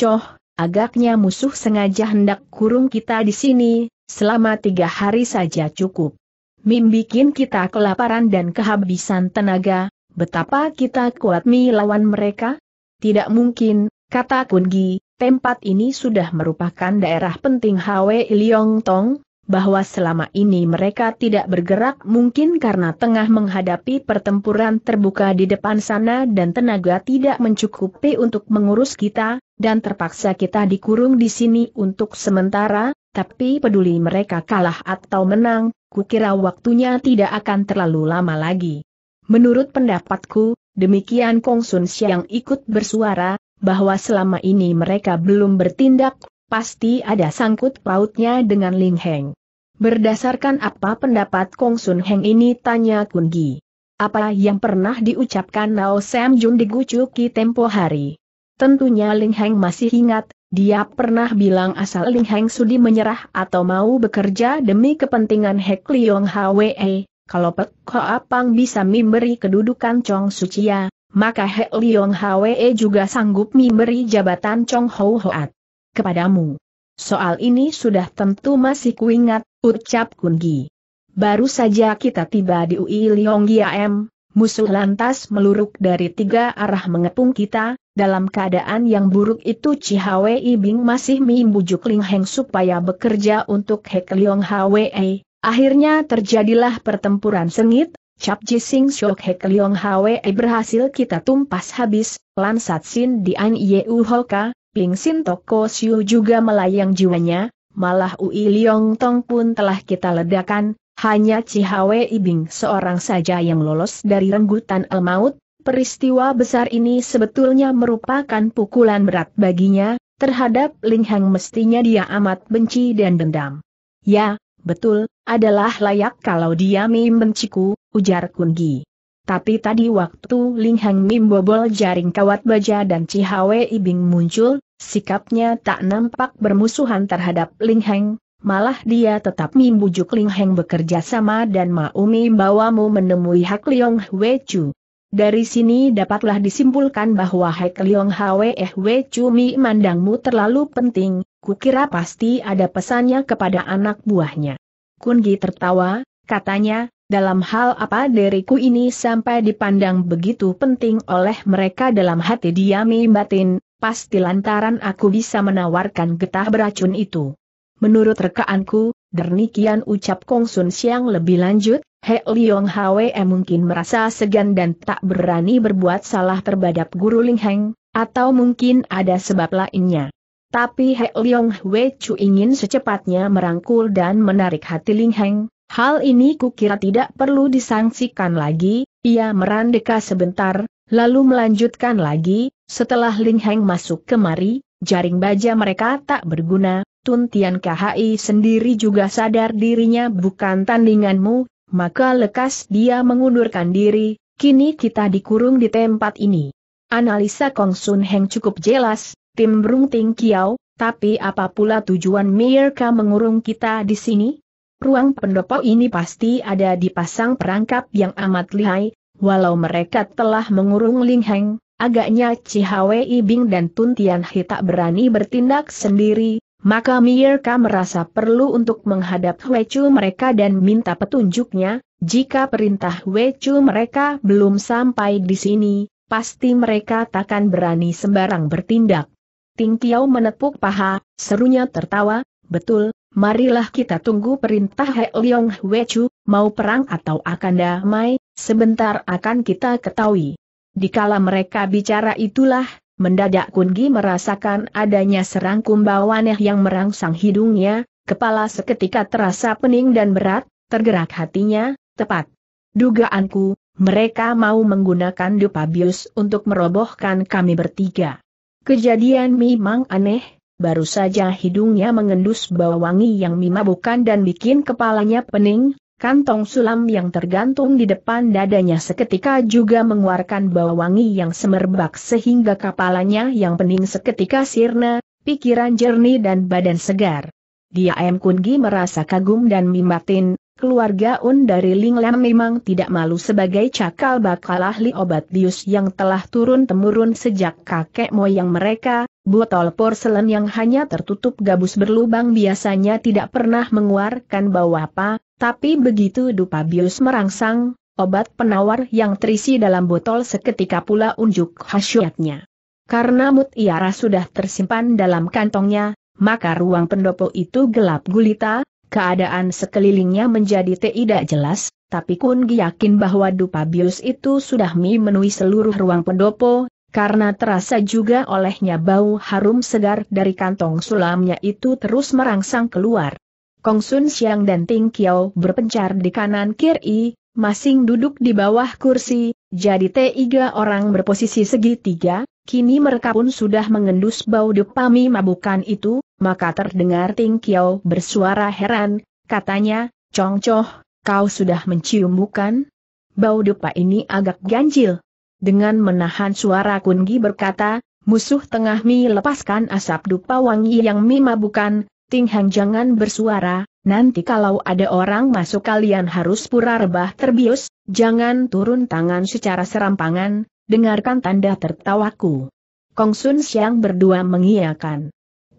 Speaker 1: agaknya musuh sengaja hendak kurung kita di sini, Selama tiga hari saja cukup. Mim bikin kita kelaparan dan kehabisan tenaga, betapa kita kuat melawan mereka? Tidak mungkin, kata Kungi, tempat ini sudah merupakan daerah penting Hwe Ilyong Tong, bahwa selama ini mereka tidak bergerak mungkin karena tengah menghadapi pertempuran terbuka di depan sana dan tenaga tidak mencukupi untuk mengurus kita, dan terpaksa kita dikurung di sini untuk sementara, tapi peduli mereka kalah atau menang, kukira waktunya tidak akan terlalu lama lagi. Menurut pendapatku, demikian Kong Sun Siang ikut bersuara, bahwa selama ini mereka belum bertindak, pasti ada sangkut pautnya dengan Ling Heng. Berdasarkan apa pendapat Kong Sun Heng ini tanya Kun Gi. Apa yang pernah diucapkan Nao Sam Jun di Gucuki tempo hari? Tentunya Ling Heng masih ingat, dia pernah bilang asal Ling Heng Sudi menyerah atau mau bekerja demi kepentingan Hek Leong Hwe, kalau Pek Ko Pang bisa memberi kedudukan Chong Sucia, maka Hek Leong Hwe juga sanggup memberi jabatan Chong Ho Hoat kepadamu. Soal ini sudah tentu masih kuingat, ucap Kungi. Baru saja kita tiba di Ui Leong M, musuh lantas meluruk dari tiga arah mengepung kita, dalam keadaan yang buruk itu Chi Hwei Bing masih membujuk Ling Heng supaya bekerja untuk Hek Leong Hwei. Akhirnya terjadilah pertempuran sengit, Cap Sing Shok Hek Leong Hwei berhasil kita tumpas habis, Lan Sat Sin Dian Yeu Hoka, Ling Sin Toko Siu juga melayang jiwanya, malah Ui Leong Tong pun telah kita ledakan, hanya Chi Hwei Bing seorang saja yang lolos dari renggutan el maut, Peristiwa besar ini sebetulnya merupakan pukulan berat baginya, terhadap Ling Hang mestinya dia amat benci dan dendam. Ya, betul, adalah layak kalau dia membenciku, ujar Kungi. Tapi tadi waktu Ling Hang Mim bobol jaring kawat baja dan Cihawe Ibing muncul, sikapnya tak nampak bermusuhan terhadap Ling Hang, malah dia tetap membujuk Ling Heng bekerja sama dan mau membawamu menemui Hak Leong Hwe Chu. Dari sini dapatlah disimpulkan bahwa Hekliong Hwe Hwe Cumi mandangmu terlalu penting, kukira pasti ada pesannya kepada anak buahnya. Kungi tertawa, katanya, dalam hal apa diriku ini sampai dipandang begitu penting oleh mereka dalam hati diami batin, pasti lantaran aku bisa menawarkan getah beracun itu. Menurut rekaanku, Dernikian ucap Kong Sun Siang lebih lanjut, He Liong Hwe e mungkin merasa segan dan tak berani berbuat salah terhadap Guru Ling Heng, atau mungkin ada sebab lainnya. Tapi He Liong Hwe Chu ingin secepatnya merangkul dan menarik hati Ling Heng, hal ini kukira tidak perlu disangsikan lagi, ia merandeka sebentar, lalu melanjutkan lagi, setelah Ling Heng masuk kemari, jaring baja mereka tak berguna, Tuntian Tian KHI sendiri juga sadar dirinya bukan tandinganmu, maka lekas dia mengundurkan diri, kini kita dikurung di tempat ini. Analisa Kong Sun Heng cukup jelas, tim Brung Ting Kiao, tapi apa pula tujuan mereka mengurung kita di sini? Ruang pendopo ini pasti ada dipasang perangkap yang amat lihai, walau mereka telah mengurung Ling Heng, agaknya Cihawei Bing dan Tuntian tak berani bertindak sendiri, maka Mirka merasa perlu untuk menghadap Wecu mereka dan minta petunjuknya, jika perintah Wecu mereka belum sampai di sini, pasti mereka takkan berani sembarang bertindak. Ting Tiao menepuk paha, serunya tertawa, betul, marilah kita tunggu perintah He Leong Wecu, mau perang atau akan damai, sebentar akan kita ketahui. Dikala mereka bicara itulah, Mendadak Kungi merasakan adanya serangkum bau yang merangsang hidungnya, kepala seketika terasa pening dan berat, tergerak hatinya, tepat. Dugaanku, mereka mau menggunakan dupa bius untuk merobohkan kami bertiga. Kejadian memang aneh, baru saja hidungnya mengendus bau wangi yang mimabukan dan bikin kepalanya pening, Kantong sulam yang tergantung di depan dadanya seketika juga mengeluarkan bau wangi yang semerbak sehingga kepalanya yang pening seketika sirna, pikiran jernih dan badan segar. Dia M. Kungi merasa kagum dan mimatin, keluarga Un dari Ling Lam memang tidak malu sebagai cakal bakal ahli obat bius yang telah turun-temurun sejak kakek moyang mereka, Botol porselen yang hanya tertutup gabus berlubang biasanya tidak pernah mengeluarkan bau apa, tapi begitu dupa bius merangsang, obat penawar yang terisi dalam botol seketika pula unjuk khasiatnya. Karena mutiara sudah tersimpan dalam kantongnya, maka ruang pendopo itu gelap gulita, keadaan sekelilingnya menjadi tidak jelas, tapi Kun yakin bahwa dupa bius itu sudah memenuhi seluruh ruang pendopo, karena terasa juga olehnya bau harum segar dari kantong sulamnya itu terus merangsang keluar. Kong Sun Siang dan Ting Kiao berpencar di kanan kiri, masing duduk di bawah kursi, jadi tiga orang berposisi segitiga, kini mereka pun sudah mengendus bau depami mabukan itu, maka terdengar Ting Kiao bersuara heran, katanya, Chong Choh, kau sudah mencium bukan? Bau dupa ini agak ganjil dengan menahan suara Kungi berkata, musuh tengah mi lepaskan asap dupa wangi yang mi mabukan, Ting Hang jangan bersuara, nanti kalau ada orang masuk kalian harus pura rebah terbius, jangan turun tangan secara serampangan, dengarkan tanda tertawaku. Kong Sun Siang berdua mengiyakan.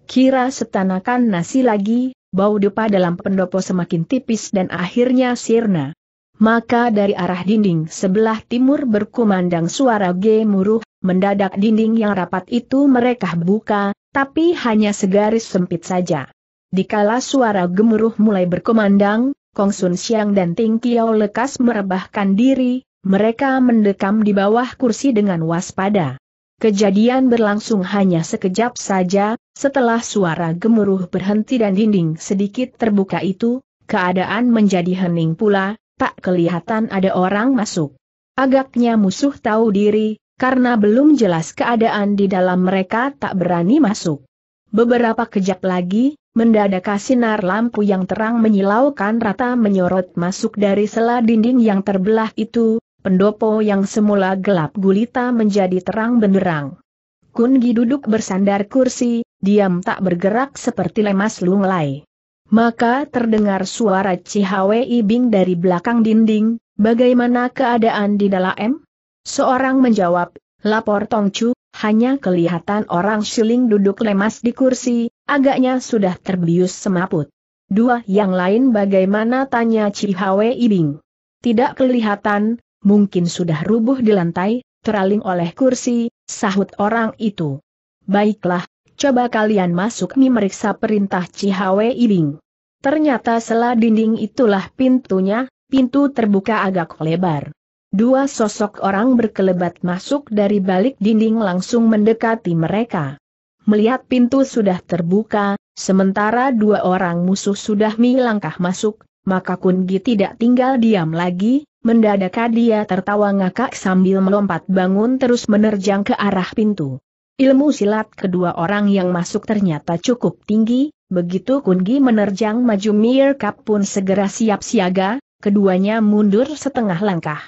Speaker 1: Kira setanakan nasi lagi, bau dupa dalam pendopo semakin tipis dan akhirnya sirna maka dari arah dinding sebelah timur berkumandang suara gemuruh, mendadak dinding yang rapat itu mereka buka, tapi hanya segaris sempit saja. Dikala suara gemuruh mulai berkumandang, Kong Sun Siang dan Ting Kiao lekas merebahkan diri, mereka mendekam di bawah kursi dengan waspada. Kejadian berlangsung hanya sekejap saja, setelah suara gemuruh berhenti dan dinding sedikit terbuka itu, keadaan menjadi hening pula, tak kelihatan ada orang masuk. Agaknya musuh tahu diri, karena belum jelas keadaan di dalam mereka tak berani masuk. Beberapa kejap lagi, mendadak sinar lampu yang terang menyilaukan rata menyorot masuk dari sela dinding yang terbelah itu, pendopo yang semula gelap gulita menjadi terang benderang. Kungi duduk bersandar kursi, diam tak bergerak seperti lemas lunglai. Maka terdengar suara Cihawe Ibing dari belakang dinding, bagaimana keadaan di dalam? Seorang menjawab, lapor Tongcu, hanya kelihatan orang siling duduk lemas di kursi, agaknya sudah terbius semaput. Dua yang lain bagaimana tanya Cihawe Ibing? Tidak kelihatan, mungkin sudah rubuh di lantai, teraling oleh kursi, sahut orang itu. Baiklah, Coba kalian masuk mi meriksa perintah Cihawe Ibing. Ternyata sela dinding itulah pintunya, pintu terbuka agak lebar. Dua sosok orang berkelebat masuk dari balik dinding langsung mendekati mereka. Melihat pintu sudah terbuka, sementara dua orang musuh sudah mi langkah masuk, maka Kungi tidak tinggal diam lagi, mendadak dia tertawa ngakak sambil melompat bangun terus menerjang ke arah pintu. Ilmu silat kedua orang yang masuk ternyata cukup tinggi, begitu Kungi menerjang maju Mirkap pun segera siap siaga, keduanya mundur setengah langkah.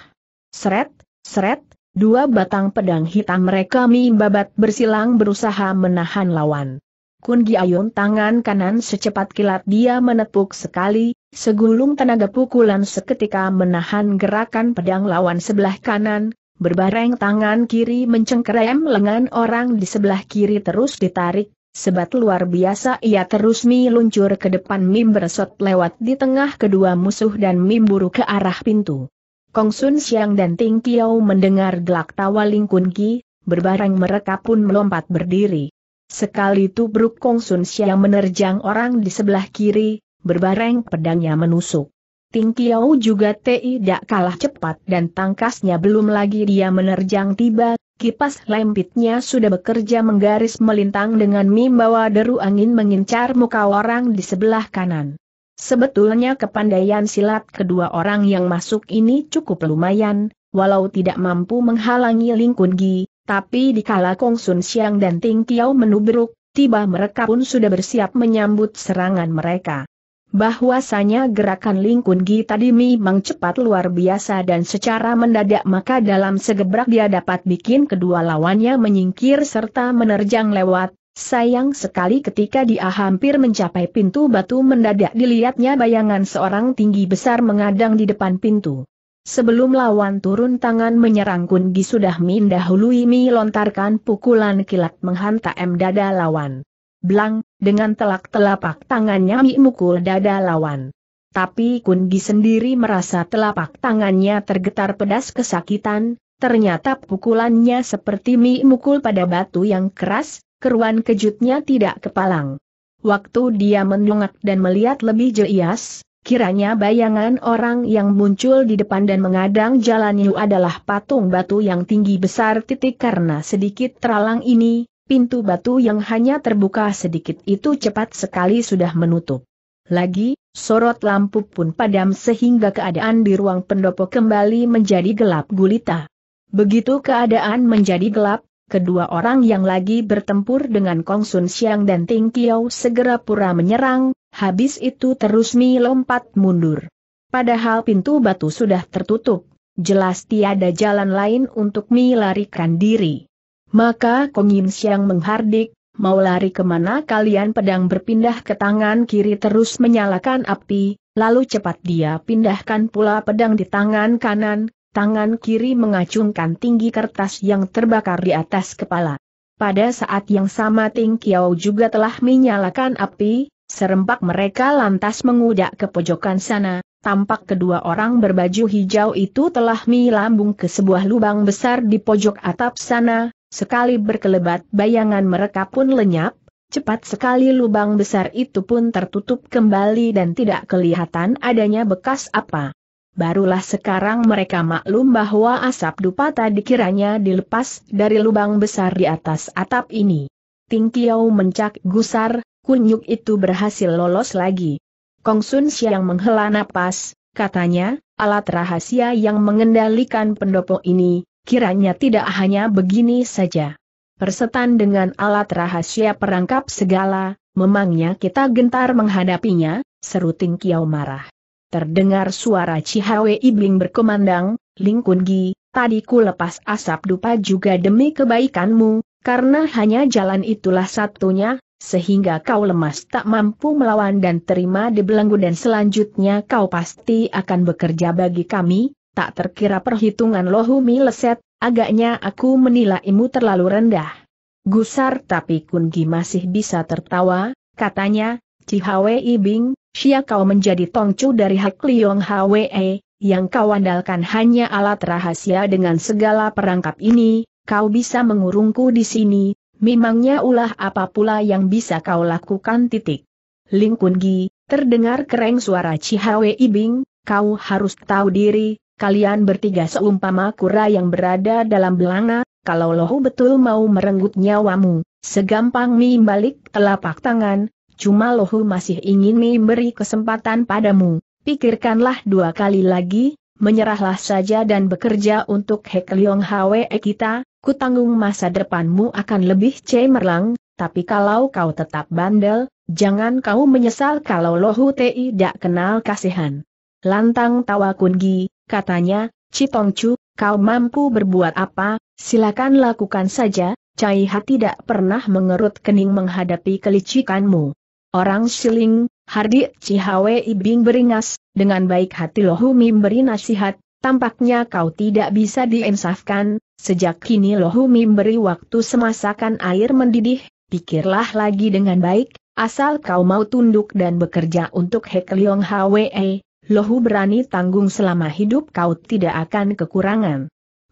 Speaker 1: Seret, seret, dua batang pedang hitam mereka mimbabat bersilang berusaha menahan lawan. Kungi Ayun tangan kanan secepat kilat dia menepuk sekali, segulung tenaga pukulan seketika menahan gerakan pedang lawan sebelah kanan, Berbareng tangan kiri mencengkeram lengan orang di sebelah kiri terus ditarik, sebat luar biasa ia terus luncur ke depan Mim bersot lewat di tengah kedua musuh dan Mim buru ke arah pintu. Kong Sun Siang dan Ting Kiao mendengar gelak tawa Ling Kun Ki, berbareng mereka pun melompat berdiri. Sekali itu bruk Kong Sun Siang menerjang orang di sebelah kiri, berbareng pedangnya menusuk. Ting Kiau juga tidak kalah cepat dan tangkasnya belum lagi dia menerjang tiba, kipas lempitnya sudah bekerja menggaris melintang dengan membawa deru angin mengincar muka orang di sebelah kanan. Sebetulnya kepandaian silat kedua orang yang masuk ini cukup lumayan, walau tidak mampu menghalangi Ling Kun Gi, tapi dikala Kong Sun Siang dan Ting Kiao menubruk, tiba mereka pun sudah bersiap menyambut serangan mereka bahwasanya gerakan Lingkun Gi tadi memang cepat luar biasa dan secara mendadak maka dalam segebrak dia dapat bikin kedua lawannya menyingkir serta menerjang lewat. Sayang sekali ketika dia hampir mencapai pintu batu mendadak dilihatnya bayangan seorang tinggi besar mengadang di depan pintu. Sebelum lawan turun tangan menyerang Kun Gi sudah mendahului Mi lontarkan pukulan kilat menghantam dada lawan. Blang, dengan telak telapak tangannya Mi mukul dada lawan. Tapi Kungi sendiri merasa telapak tangannya tergetar pedas kesakitan, ternyata pukulannya seperti Mi mukul pada batu yang keras, keruan kejutnya tidak kepalang. Waktu dia menungak dan melihat lebih jelas, Kiranya bayangan orang yang muncul di depan dan mengadang jalan Yu adalah patung batu yang tinggi besar titik karena sedikit teralang ini, pintu batu yang hanya terbuka sedikit itu cepat sekali sudah menutup. Lagi, sorot lampu pun padam sehingga keadaan di ruang pendopo kembali menjadi gelap gulita. Begitu keadaan menjadi gelap, kedua orang yang lagi bertempur dengan Kong Sun Xiang dan Ting Kiao segera pura menyerang, habis itu terus Mi lompat mundur. Padahal pintu batu sudah tertutup, jelas tiada jalan lain untuk Mi larikan diri. Maka Kong Yim Siang menghardik, mau lari kemana kalian pedang berpindah ke tangan kiri terus menyalakan api, lalu cepat dia pindahkan pula pedang di tangan kanan, tangan kiri mengacungkan tinggi kertas yang terbakar di atas kepala. Pada saat yang sama Ting Kiao juga telah menyalakan api, serempak mereka lantas mengudak ke pojokan sana, tampak kedua orang berbaju hijau itu telah melambung ke sebuah lubang besar di pojok atap sana, Sekali berkelebat bayangan mereka pun lenyap, cepat sekali lubang besar itu pun tertutup kembali dan tidak kelihatan adanya bekas apa. Barulah sekarang mereka maklum bahwa asap dupa tadi kiranya dilepas dari lubang besar di atas atap ini. Ting Kiao mencak gusar, kunyuk itu berhasil lolos lagi. Kong Sun Siang menghela napas, katanya, alat rahasia yang mengendalikan pendopo ini, kiranya tidak hanya begini saja. Persetan dengan alat rahasia perangkap segala, memangnya kita gentar menghadapinya, seru Ting Kiao marah. Terdengar suara Cihawe Ibling berkumandang, Ling Kun Gi, tadi ku lepas asap dupa juga demi kebaikanmu, karena hanya jalan itulah satunya, sehingga kau lemas tak mampu melawan dan terima di belenggu dan selanjutnya kau pasti akan bekerja bagi kami, tak terkira perhitungan lohumi leset, agaknya aku menilaimu terlalu rendah. Gusar tapi Kungi masih bisa tertawa, katanya, Cihawe Ibing, Sia kau menjadi tongcu dari Hak Liong Hwe, e, yang kau andalkan hanya alat rahasia dengan segala perangkap ini, kau bisa mengurungku di sini, memangnya ulah apa pula yang bisa kau lakukan titik. Ling Kungi, terdengar kereng suara Cihawe Ibing, kau harus tahu diri, kalian bertiga seumpama kura yang berada dalam belanga, kalau lohu betul mau merenggut nyawamu, segampang mi balik telapak tangan, cuma lohu masih ingin mi beri kesempatan padamu, pikirkanlah dua kali lagi, menyerahlah saja dan bekerja untuk Hek Leong Hwe kita, Kutanggung masa depanmu akan lebih cemerlang, tapi kalau kau tetap bandel, jangan kau menyesal kalau lohu ti tidak kenal kasihan. Lantang tawa kungi, katanya, Citongcu, kau mampu berbuat apa, silakan lakukan saja, Cai Ha tidak pernah mengerut kening menghadapi kelicikanmu. Orang siling, Hardi Cihawe Ibing beringas, dengan baik hati Lohumi memberi nasihat, tampaknya kau tidak bisa diinsafkan, sejak kini Lohumi memberi waktu semasakan air mendidih, pikirlah lagi dengan baik, asal kau mau tunduk dan bekerja untuk Hekliong Hwe, Lohu berani tanggung selama hidup kau tidak akan kekurangan.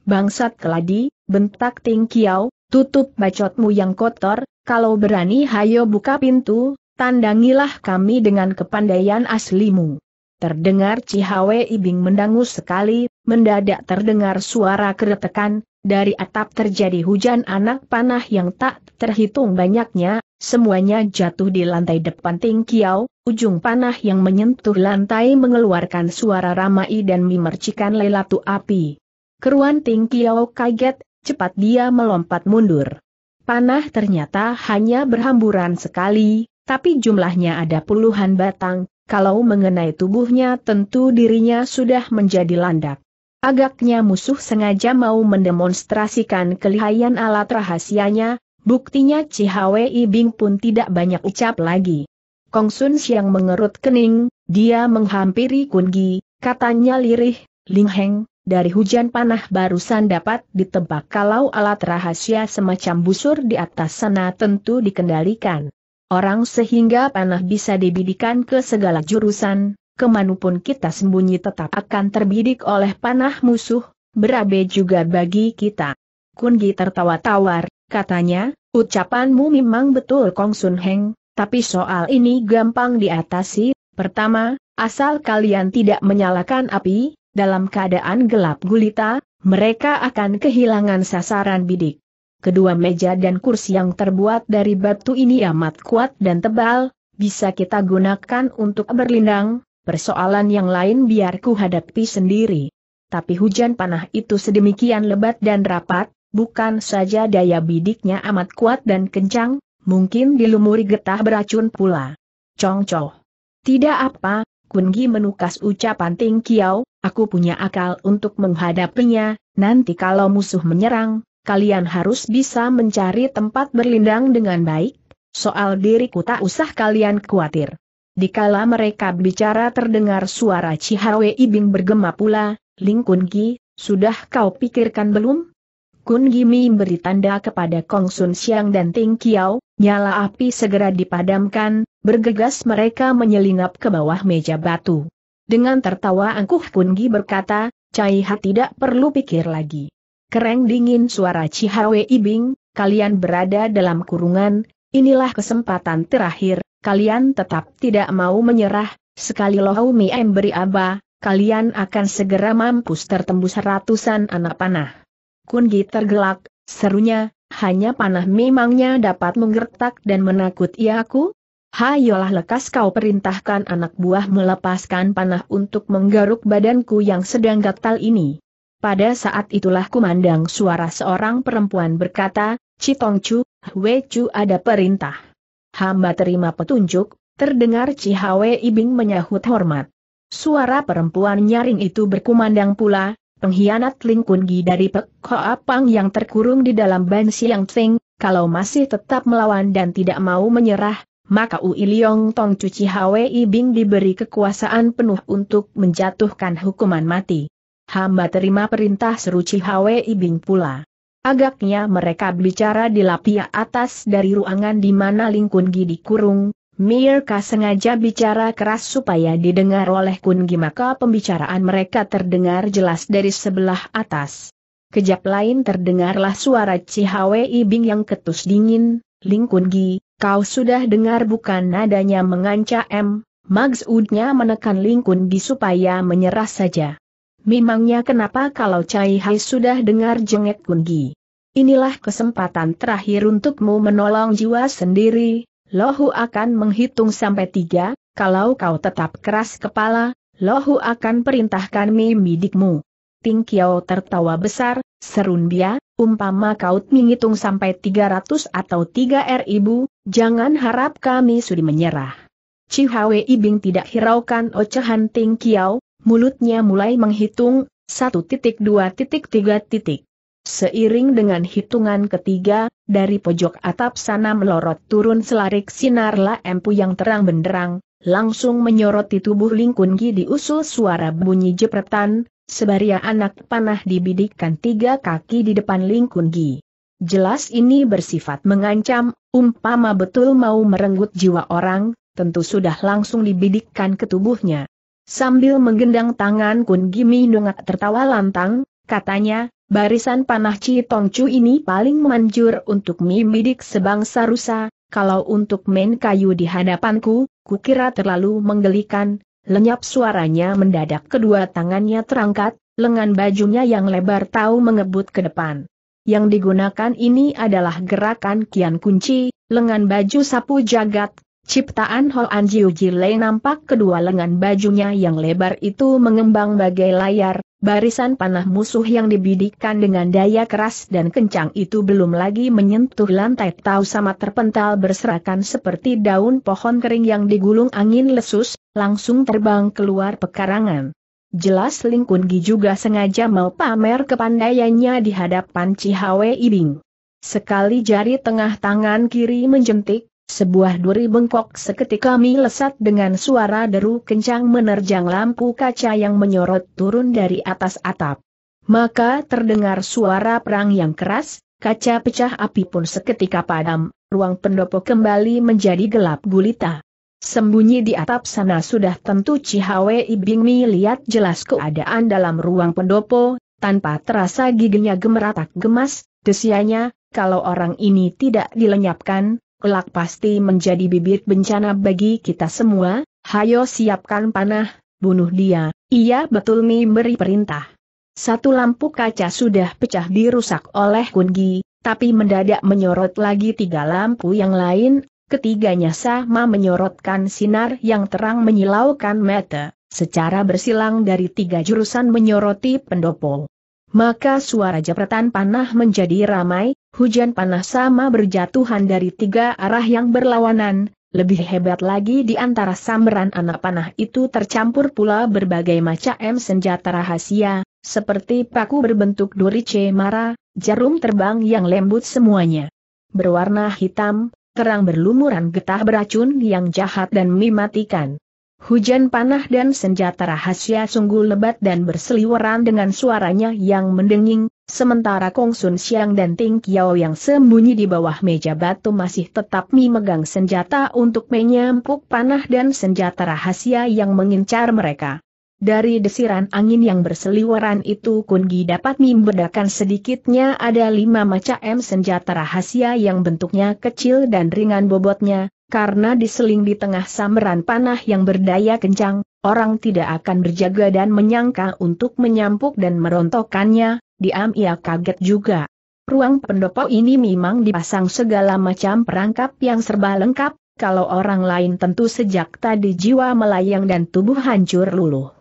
Speaker 1: Bangsat keladi, bentak Ting Kiao, tutup bacotmu yang kotor, kalau berani hayo buka pintu, tandangilah kami dengan kepandaian aslimu. Terdengar Cihawe Ibing mendangus sekali, mendadak terdengar suara keretekan, dari atap terjadi hujan anak panah yang tak terhitung banyaknya, Semuanya jatuh di lantai depan Ting Kiao, ujung panah yang menyentuh lantai mengeluarkan suara ramai dan memercikan lelatu api. Keruan Ting Kiao kaget, cepat dia melompat mundur. Panah ternyata hanya berhamburan sekali, tapi jumlahnya ada puluhan batang, kalau mengenai tubuhnya tentu dirinya sudah menjadi landak. Agaknya musuh sengaja mau mendemonstrasikan kelihayan alat rahasianya, Buktinya Cihwei Bing pun tidak banyak ucap lagi. Kong Sun Siang mengerut kening, dia menghampiri Kun Gi, katanya lirih, Ling Heng, dari hujan panah barusan dapat ditebak kalau alat rahasia semacam busur di atas sana tentu dikendalikan. Orang sehingga panah bisa dibidikan ke segala jurusan, kemanapun kita sembunyi tetap akan terbidik oleh panah musuh, berabe juga bagi kita. Kun Gi tertawa tawar, katanya, ucapanmu memang betul Kong Sun Heng, tapi soal ini gampang diatasi, pertama, asal kalian tidak menyalakan api, dalam keadaan gelap gulita, mereka akan kehilangan sasaran bidik. Kedua meja dan kursi yang terbuat dari batu ini amat kuat dan tebal, bisa kita gunakan untuk berlindang, persoalan yang lain biar ku hadapi sendiri. Tapi hujan panah itu sedemikian lebat dan rapat, Bukan saja daya bidiknya amat kuat dan kencang, mungkin dilumuri getah beracun pula. Congcoh. Tidak apa, Kungi menukas ucapan Ting Kiao, aku punya akal untuk menghadapinya, nanti kalau musuh menyerang, kalian harus bisa mencari tempat berlindang dengan baik, soal diriku tak usah kalian khawatir. Dikala mereka bicara terdengar suara Cihawe Ibing bergema pula, Ling Kungi, sudah kau pikirkan belum? Kun Gimi beri tanda kepada Kong Sun Siang dan Ting Kiao, nyala api segera dipadamkan, bergegas mereka menyelinap ke bawah meja batu. Dengan tertawa angkuh Kun Gi berkata, Cai Ha tidak perlu pikir lagi. Kereng dingin suara Cihawe Ibing, kalian berada dalam kurungan, inilah kesempatan terakhir, kalian tetap tidak mau menyerah, sekali Lohau em beri aba, kalian akan segera mampus tertembus ratusan anak panah. Kun tergelak, serunya, hanya panah memangnya dapat menggertak dan menakuti ya aku? Hayolah lekas kau perintahkan anak buah melepaskan panah untuk menggaruk badanku yang sedang gatal ini. Pada saat itulah kumandang suara seorang perempuan berkata, Citong Chu, Chu ada perintah. Hamba terima petunjuk, terdengar Cihawe Ibing menyahut hormat. Suara perempuan nyaring itu berkumandang pula, pengkhianat Ling Kun dari Pek Hoa Pang yang terkurung di dalam Ban Siang Teng, kalau masih tetap melawan dan tidak mau menyerah, maka Ui Liong Tong Cuci Hwi Bing diberi kekuasaan penuh untuk menjatuhkan hukuman mati. Hamba terima perintah seru Hwi Bing pula. Agaknya mereka berbicara di lapia atas dari ruangan di mana Ling Kun dikurung, Mirka sengaja bicara keras supaya didengar oleh Kun Gi maka pembicaraan mereka terdengar jelas dari sebelah atas. Kejap lain terdengarlah suara Cihawe Bing yang ketus dingin, Ling Kun Gi, kau sudah dengar bukan nadanya mengancam, maksudnya menekan Ling Kun Gi supaya menyerah saja. Memangnya kenapa kalau Cai Hai sudah dengar jengek Gi? Inilah kesempatan terakhir untukmu menolong jiwa sendiri, Lohu akan menghitung sampai tiga, kalau kau tetap keras kepala, Lohu akan perintahkan memidikmu. Ting Kiao tertawa besar, serun dia, umpama kau menghitung sampai tiga ratus atau 3 ribu, jangan harap kami sudi menyerah. Cihawe Ibing tidak hiraukan ocehan Ting Kiao, mulutnya mulai menghitung, satu titik titik dua tiga titik Seiring dengan hitungan ketiga, dari pojok atap sana melorot turun selarik sinar lampu yang terang benderang, langsung menyoroti tubuh Lingkungi. di usul suara bunyi jepretan, sebaria anak panah dibidikkan tiga kaki di depan Lingkungi. Jelas ini bersifat mengancam, umpama betul mau merenggut jiwa orang, tentu sudah langsung dibidikkan ke tubuhnya. Sambil menggendang tangan Kun Gimi Nungak tertawa lantang, katanya, Barisan panah Citongcu ini paling manjur untuk mimidik sebangsa rusa, kalau untuk main kayu di hadapanku, kukira terlalu menggelikan, lenyap suaranya mendadak kedua tangannya terangkat, lengan bajunya yang lebar tahu mengebut ke depan. Yang digunakan ini adalah gerakan kian kunci, lengan baju sapu jagat, Ciptaan Hoan Jiu Jile nampak kedua lengan bajunya yang lebar itu mengembang bagai layar, barisan panah musuh yang dibidikkan dengan daya keras dan kencang itu belum lagi menyentuh lantai tahu sama terpental berserakan seperti daun pohon kering yang digulung angin lesus, langsung terbang keluar pekarangan. Jelas Ling Kun juga sengaja mau pamer kepandaiannya di hadapan Ci Hwe Ibing. Sekali jari tengah tangan kiri menjentik, sebuah duri bengkok seketika melesat dengan suara deru kencang menerjang lampu kaca yang menyorot turun dari atas atap. Maka terdengar suara perang yang keras, kaca pecah api pun seketika padam, ruang pendopo kembali menjadi gelap gulita. Sembunyi di atap sana sudah tentu Cihawe Ibing Mi lihat jelas keadaan dalam ruang pendopo, tanpa terasa giginya gemeratak gemas, desianya, kalau orang ini tidak dilenyapkan, kelak pasti menjadi bibit bencana bagi kita semua, hayo siapkan panah, bunuh dia, Ia betul mi beri perintah. Satu lampu kaca sudah pecah dirusak oleh Kungi, tapi mendadak menyorot lagi tiga lampu yang lain, ketiganya sama menyorotkan sinar yang terang menyilaukan mata, secara bersilang dari tiga jurusan menyoroti pendopo. Maka suara jepretan panah menjadi ramai, Hujan panas sama berjatuhan dari tiga arah yang berlawanan, lebih hebat lagi di antara samberan anak panah itu tercampur pula berbagai macam senjata rahasia, seperti paku berbentuk duri cemara, jarum terbang yang lembut semuanya. Berwarna hitam, terang berlumuran getah beracun yang jahat dan mematikan. Hujan panah dan senjata rahasia sungguh lebat dan berseliweran dengan suaranya yang mendenging, Sementara Kong Sun Siang dan Ting Kiao yang sembunyi di bawah meja batu masih tetap memegang senjata untuk menyempuk panah dan senjata rahasia yang mengincar mereka. Dari desiran angin yang berseliweran itu Kun Gi dapat membedakan sedikitnya ada lima macam senjata rahasia yang bentuknya kecil dan ringan bobotnya, karena diseling di tengah sambaran panah yang berdaya kencang, orang tidak akan berjaga dan menyangka untuk menyampuk dan merontokkannya, Diam ia kaget juga. Ruang pendopo ini memang dipasang segala macam perangkap yang serba lengkap, kalau orang lain tentu sejak tadi jiwa melayang dan tubuh hancur luluh.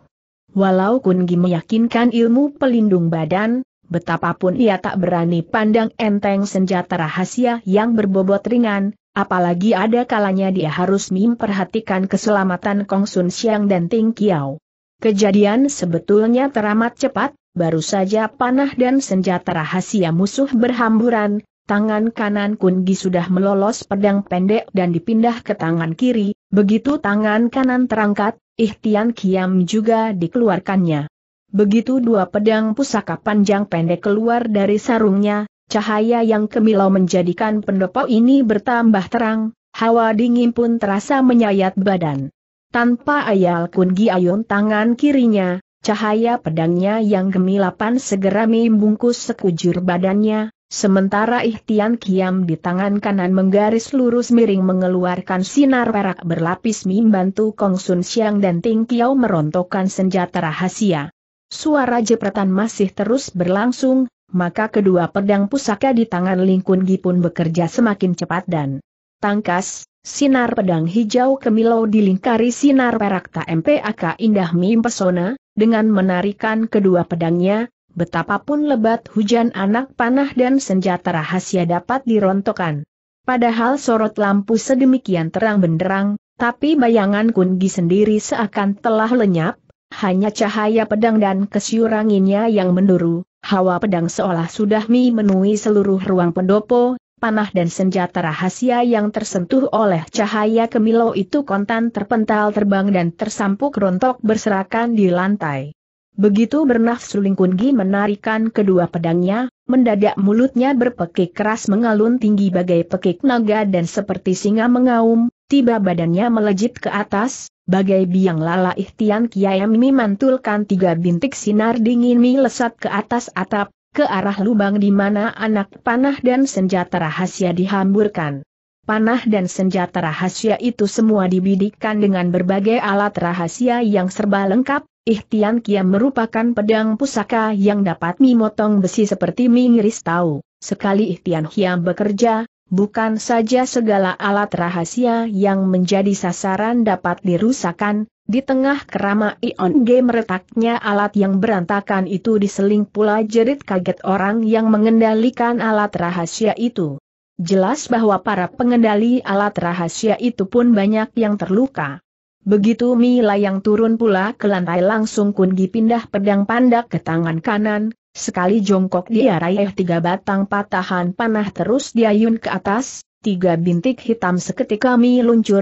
Speaker 1: Walau Kun Gi meyakinkan ilmu pelindung badan, betapapun ia tak berani pandang enteng senjata rahasia yang berbobot ringan, apalagi ada kalanya dia harus memperhatikan keselamatan Kong Sun Siang dan Ting Kiao. Kejadian sebetulnya teramat cepat, baru saja panah dan senjata rahasia musuh berhamburan, tangan kanan Kungi sudah melolos pedang pendek dan dipindah ke tangan kiri, begitu tangan kanan terangkat, Ihtian Kiam juga dikeluarkannya. Begitu dua pedang pusaka panjang pendek keluar dari sarungnya, cahaya yang kemilau menjadikan pendopo ini bertambah terang, hawa dingin pun terasa menyayat badan. Tanpa ayal Kungi ayun tangan kirinya, Cahaya pedangnya yang gemilapan segera membungkus sekujur badannya, sementara ihtian kiam di tangan kanan menggaris lurus miring mengeluarkan sinar perak berlapis membantu Kong Sun Siang dan Ting Kiao merontokkan senjata rahasia. Suara jepretan masih terus berlangsung, maka kedua pedang pusaka di tangan Lingkun Gi pun bekerja semakin cepat dan tangkas, sinar pedang hijau kemilau dilingkari sinar perak tak MPAK indah pesona, dengan menarikan kedua pedangnya, betapapun lebat hujan anak panah dan senjata rahasia dapat dirontokkan. Padahal sorot lampu sedemikian terang benderang, tapi bayangan Kungi sendiri seakan telah lenyap, hanya cahaya pedang dan kesyuranginya yang menduru, hawa pedang seolah sudah memenuhi seluruh ruang pendopo, panah dan senjata rahasia yang tersentuh oleh cahaya kemilau itu kontan terpental terbang dan tersampuk rontok berserakan di lantai. Begitu bernafsu Lingkungi menarikan kedua pedangnya, mendadak mulutnya berpekik keras mengalun tinggi bagai pekik naga dan seperti singa mengaum, tiba badannya melejit ke atas, bagai biang lala ihtian Kiai Mimi mantulkan tiga bintik sinar dingin mi lesat ke atas atap, ke arah lubang di mana anak panah dan senjata rahasia dihamburkan. Panah dan senjata rahasia itu semua dibidikkan dengan berbagai alat rahasia yang serba lengkap, Ihtian Kiam merupakan pedang pusaka yang dapat memotong besi seperti mengiris tahu. Sekali Ihtian Kiam bekerja, bukan saja segala alat rahasia yang menjadi sasaran dapat dirusakkan, di tengah kerama Ion G meretaknya alat yang berantakan itu diseling pula jerit kaget orang yang mengendalikan alat rahasia itu. Jelas bahwa para pengendali alat rahasia itu pun banyak yang terluka. Begitu Mila yang turun pula ke lantai langsung Kungi pindah pedang pandak ke tangan kanan, sekali jongkok dia raih tiga batang patahan panah terus diayun ke atas, tiga bintik hitam seketika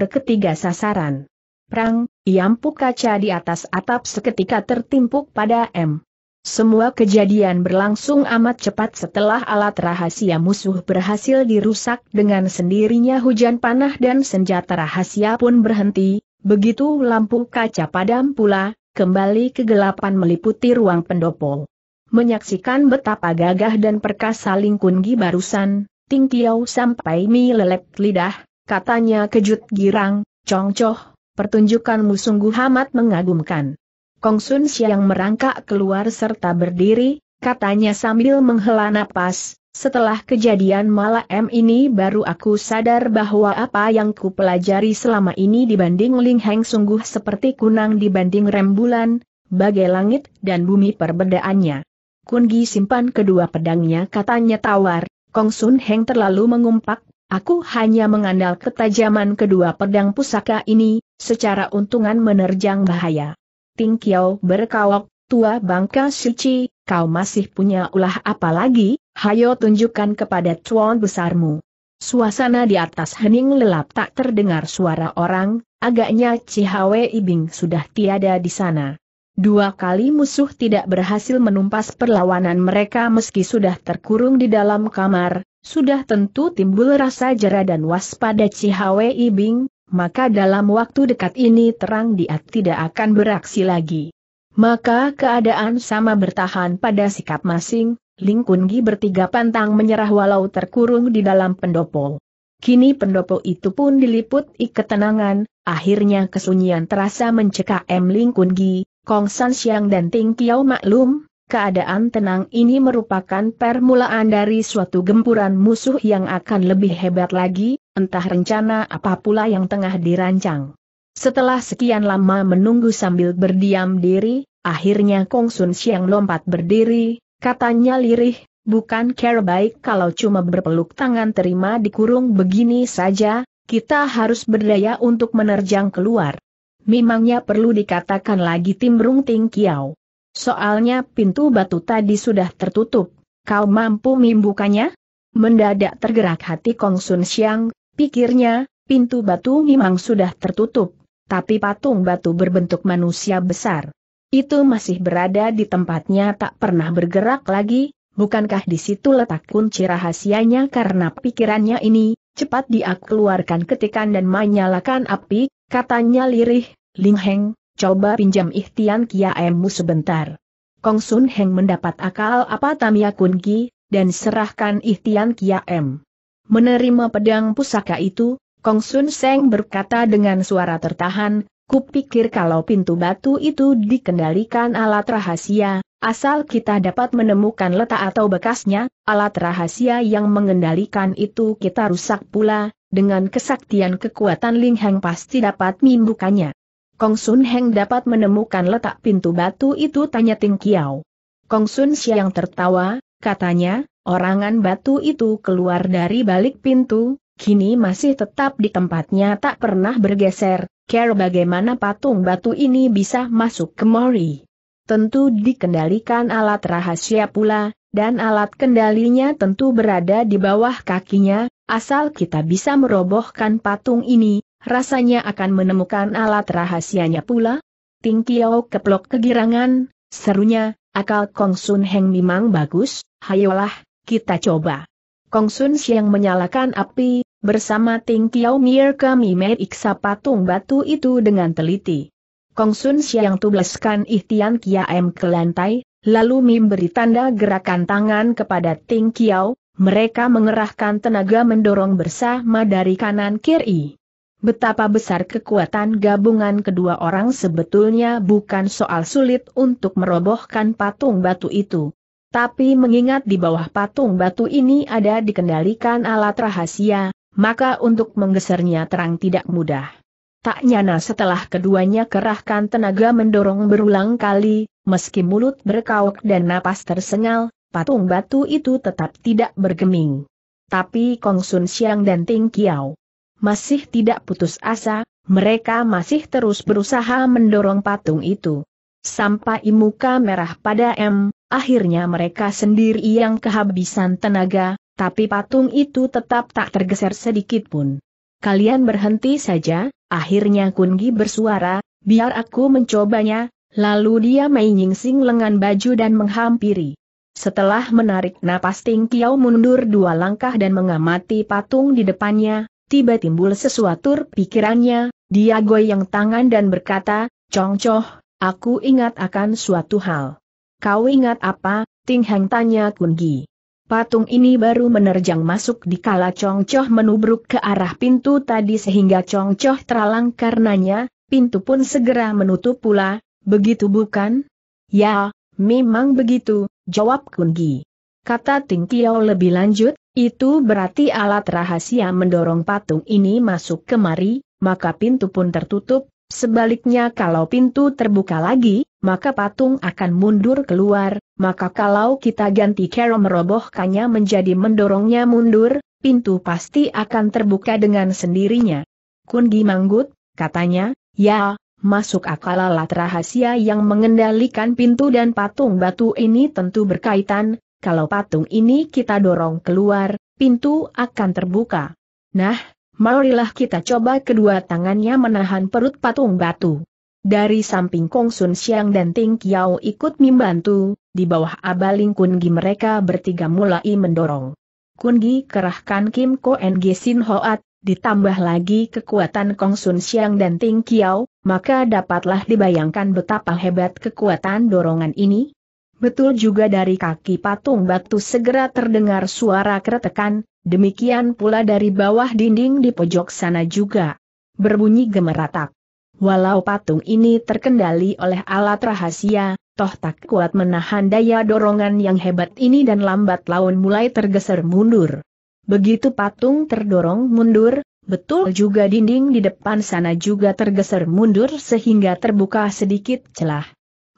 Speaker 1: ke tiga sasaran prang, iampuk kaca di atas atap seketika tertimpuk pada M. Semua kejadian berlangsung amat cepat setelah alat rahasia musuh berhasil dirusak dengan sendirinya hujan panah dan senjata rahasia pun berhenti, begitu lampu kaca padam pula, kembali kegelapan meliputi ruang pendopo. Menyaksikan betapa gagah dan perkasa Lingkungi barusan, Ting Tiau sampai mi lelep lidah, katanya kejut girang, Congcoh, pertunjukanmu sungguh amat mengagumkan. Kong Sun Siang merangkak keluar serta berdiri, katanya sambil menghela napas, setelah kejadian malam ini baru aku sadar bahwa apa yang ku pelajari selama ini dibanding Ling Heng sungguh seperti kunang dibanding rembulan, bagai langit dan bumi perbedaannya. Gi simpan kedua pedangnya katanya tawar, Kong Sun Heng terlalu mengumpak, aku hanya mengandal ketajaman kedua pedang pusaka ini, secara untungan menerjang bahaya. Ting Kiao berkawok, tua bangka suci, kau masih punya ulah apa lagi, hayo tunjukkan kepada tuan besarmu. Suasana di atas hening lelap tak terdengar suara orang, agaknya Cihawe Ibing sudah tiada di sana. Dua kali musuh tidak berhasil menumpas perlawanan mereka meski sudah terkurung di dalam kamar, sudah tentu timbul rasa jera dan waspada Cihawe Ibing, maka dalam waktu dekat ini terang dia tidak akan beraksi lagi. Maka keadaan sama bertahan pada sikap masing, Ling Kun Gi bertiga pantang menyerah walau terkurung di dalam pendopo. Kini pendopo itu pun diliput ketenangan, akhirnya kesunyian terasa mencekam Ling Kun Gi, Kong San Xiang dan Ting Kiao maklum, keadaan tenang ini merupakan permulaan dari suatu gempuran musuh yang akan lebih hebat lagi, entah rencana apa pula yang tengah dirancang. Setelah sekian lama menunggu sambil berdiam diri, akhirnya Kong Sun Siang lompat berdiri, katanya lirih, bukan care baik kalau cuma berpeluk tangan terima dikurung begini saja, kita harus berdaya untuk menerjang keluar. Memangnya perlu dikatakan lagi timbrung ting kiau. Soalnya pintu batu tadi sudah tertutup, kau mampu membukanya? Mendadak tergerak hati Kong Sun Siang, Pikirnya, pintu batu memang sudah tertutup, tapi patung batu berbentuk manusia besar. Itu masih berada di tempatnya tak pernah bergerak lagi, bukankah di situ letak kunci rahasianya karena pikirannya ini, cepat dia keluarkan ketikan dan menyalakan api, katanya lirih, Ling Heng, coba pinjam ikhtian emu sebentar. Kong Sun Heng mendapat akal apa Tamiya Kun Ki, dan serahkan ikhtian em. Menerima pedang pusaka itu, Kong Sun Seng berkata dengan suara tertahan, kupikir kalau pintu batu itu dikendalikan alat rahasia, asal kita dapat menemukan letak atau bekasnya, alat rahasia yang mengendalikan itu kita rusak pula, dengan kesaktian kekuatan Ling Heng pasti dapat membukanya. Kong Sun Heng dapat menemukan letak pintu batu itu tanya Ting Kiao. Kong Sun Siang tertawa, katanya, Orangan batu itu keluar dari balik pintu, kini masih tetap di tempatnya tak pernah bergeser, care bagaimana patung batu ini bisa masuk ke Mori. Tentu dikendalikan alat rahasia pula, dan alat kendalinya tentu berada di bawah kakinya, asal kita bisa merobohkan patung ini, rasanya akan menemukan alat rahasianya pula. Ting Kiao keplok kegirangan, serunya, akal Kong Sun Heng memang bagus, hayolah, kita coba. Kong Sun Siang menyalakan api, bersama Ting Kiao Mier kami meriksa patung batu itu dengan teliti. Kong Sun Siang tubleskan ihtian M ke lantai, lalu memberi tanda gerakan tangan kepada Ting Kiao, mereka mengerahkan tenaga mendorong bersama dari kanan kiri. Betapa besar kekuatan gabungan kedua orang sebetulnya bukan soal sulit untuk merobohkan patung batu itu. Tapi mengingat di bawah patung batu ini ada dikendalikan alat rahasia, maka untuk menggesernya terang tidak mudah. Tak nyana setelah keduanya kerahkan tenaga mendorong berulang kali, meski mulut berkauk dan napas tersengal, patung batu itu tetap tidak bergeming. Tapi Kong Sun Siang dan Ting Kiao masih tidak putus asa, mereka masih terus berusaha mendorong patung itu. Sampai muka merah pada M, akhirnya mereka sendiri yang kehabisan tenaga, tapi patung itu tetap tak tergeser sedikit pun. Kalian berhenti saja, akhirnya Kungi bersuara, biar aku mencobanya, lalu dia menyingsing lengan baju dan menghampiri. Setelah menarik napas Ting Kiao mundur dua langkah dan mengamati patung di depannya, tiba timbul sesuatu pikirannya, dia goyang tangan dan berkata, Congcoh, aku ingat akan suatu hal. Kau ingat apa, Ting Hang tanya Kun Gi. Patung ini baru menerjang masuk di kala Chong Choh menubruk ke arah pintu tadi sehingga Chong Choh teralang karenanya, pintu pun segera menutup pula, begitu bukan? Ya, memang begitu, jawab Kun Gi. Kata Ting Kiao lebih lanjut, itu berarti alat rahasia mendorong patung ini masuk kemari, maka pintu pun tertutup, sebaliknya kalau pintu terbuka lagi, maka patung akan mundur keluar, maka kalau kita ganti cara merobohkannya menjadi mendorongnya mundur, pintu pasti akan terbuka dengan sendirinya. Kundi manggut, katanya, ya, masuk akal alat rahasia yang mengendalikan pintu dan patung batu ini tentu berkaitan, kalau patung ini kita dorong keluar, pintu akan terbuka. Nah, marilah kita coba kedua tangannya menahan perut patung batu. Dari samping Kong Sun Siang dan Ting Kiao ikut membantu, di bawah abaling Kun Gi mereka bertiga mulai mendorong. Kun Gi kerahkan Kim Ko Gi Sin Hoat, ditambah lagi kekuatan Kong Sun Siang dan Ting Kiao, maka dapatlah dibayangkan betapa hebat kekuatan dorongan ini. Betul juga dari kaki patung batu segera terdengar suara keretekan, demikian pula dari bawah dinding di pojok sana juga. Berbunyi gemeratak. Walau patung ini terkendali oleh alat rahasia, toh tak kuat menahan daya dorongan yang hebat ini dan lambat laun mulai tergeser mundur. Begitu patung terdorong mundur, betul juga dinding di depan sana juga tergeser mundur sehingga terbuka sedikit celah.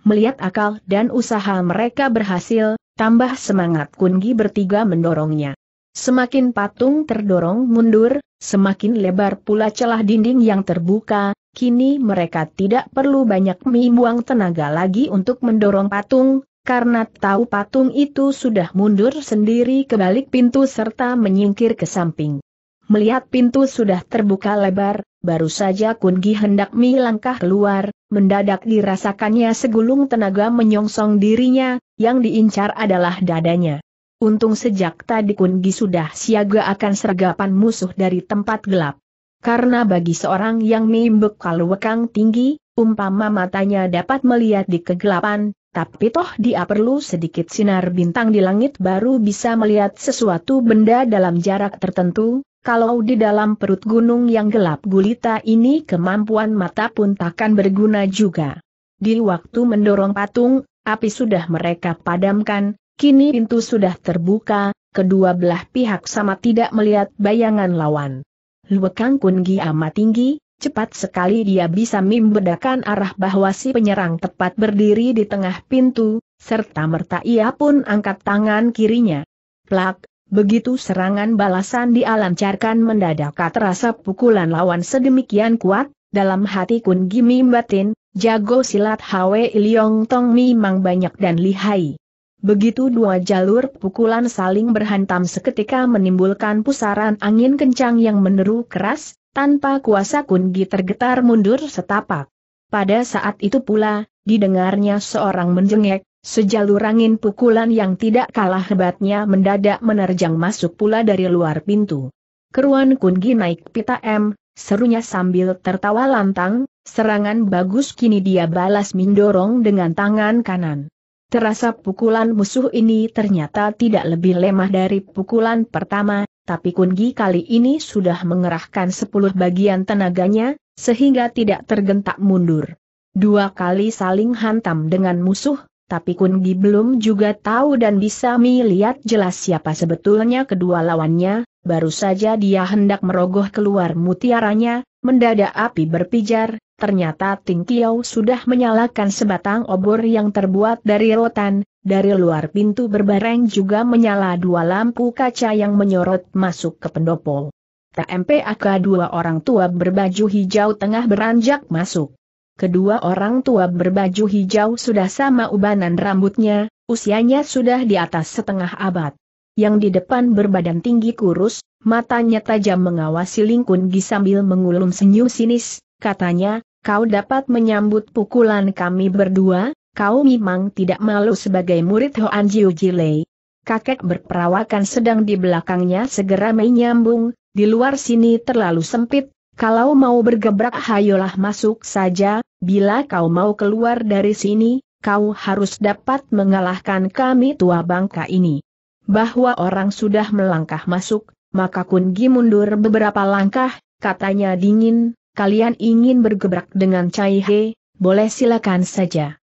Speaker 1: Melihat akal dan usaha mereka berhasil, tambah semangat Kungi bertiga mendorongnya. Semakin patung terdorong mundur, semakin lebar pula celah dinding yang terbuka, Kini mereka tidak perlu banyak membuang tenaga lagi untuk mendorong patung, karena tahu patung itu sudah mundur sendiri ke balik pintu serta menyingkir ke samping. Melihat pintu sudah terbuka lebar, baru saja Kungi hendak melangkah keluar, mendadak dirasakannya segulung tenaga menyongsong dirinya, yang diincar adalah dadanya. Untung sejak tadi Kungi sudah siaga akan sergapan musuh dari tempat gelap. Karena bagi seorang yang mimbek kalau wekang tinggi, umpama matanya dapat melihat di kegelapan, tapi toh dia perlu sedikit sinar bintang di langit baru bisa melihat sesuatu benda dalam jarak tertentu, kalau di dalam perut gunung yang gelap gulita ini kemampuan mata pun takkan berguna juga. Di waktu mendorong patung, api sudah mereka padamkan, kini pintu sudah terbuka, kedua belah pihak sama tidak melihat bayangan lawan. Luekang Kun Gi amat tinggi, cepat sekali dia bisa membedakan arah bahwa si penyerang tepat berdiri di tengah pintu, serta merta ia pun angkat tangan kirinya. Plak, begitu serangan balasan dialancarkan mendadak terasa pukulan lawan sedemikian kuat, dalam hati Kun Gi mimbatin, jago silat Hwe Liong Tong memang banyak dan lihai. Begitu dua jalur pukulan saling berhantam seketika menimbulkan pusaran angin kencang yang meneru keras, tanpa kuasa Kungi tergetar mundur setapak. Pada saat itu pula, didengarnya seorang menjengek, sejalur angin pukulan yang tidak kalah hebatnya mendadak menerjang masuk pula dari luar pintu. Keruan Kungi naik pita M, serunya sambil tertawa lantang, serangan bagus kini dia balas mindorong dengan tangan kanan. Terasa pukulan musuh ini ternyata tidak lebih lemah dari pukulan pertama, tapi Kungi kali ini sudah mengerahkan sepuluh bagian tenaganya, sehingga tidak tergentak mundur. Dua kali saling hantam dengan musuh, tapi Kun Di belum juga tahu dan bisa melihat jelas siapa sebetulnya kedua lawannya, baru saja dia hendak merogoh keluar mutiaranya, mendadak api berpijar, ternyata Ting Kiao sudah menyalakan sebatang obor yang terbuat dari rotan, dari luar pintu berbareng juga menyala dua lampu kaca yang menyorot masuk ke pendopo. TMPAK dua orang tua berbaju hijau tengah beranjak masuk. Kedua orang tua berbaju hijau sudah sama ubanan rambutnya, usianya sudah di atas setengah abad. Yang di depan berbadan tinggi kurus, matanya tajam mengawasi Lingkun Gi sambil mengulum senyum sinis, katanya, kau dapat menyambut pukulan kami berdua, kau memang tidak malu sebagai murid Hoan Jiu Jilei. Kakek berperawakan sedang di belakangnya segera menyambung, di luar sini terlalu sempit, kalau mau bergebrak hayolah masuk saja, bila kau mau keluar dari sini, kau harus dapat mengalahkan kami tua bangka ini. Bahwa orang sudah melangkah masuk, maka Kungi mundur beberapa langkah, katanya dingin, kalian ingin bergebrak dengan Cai He, boleh silakan saja.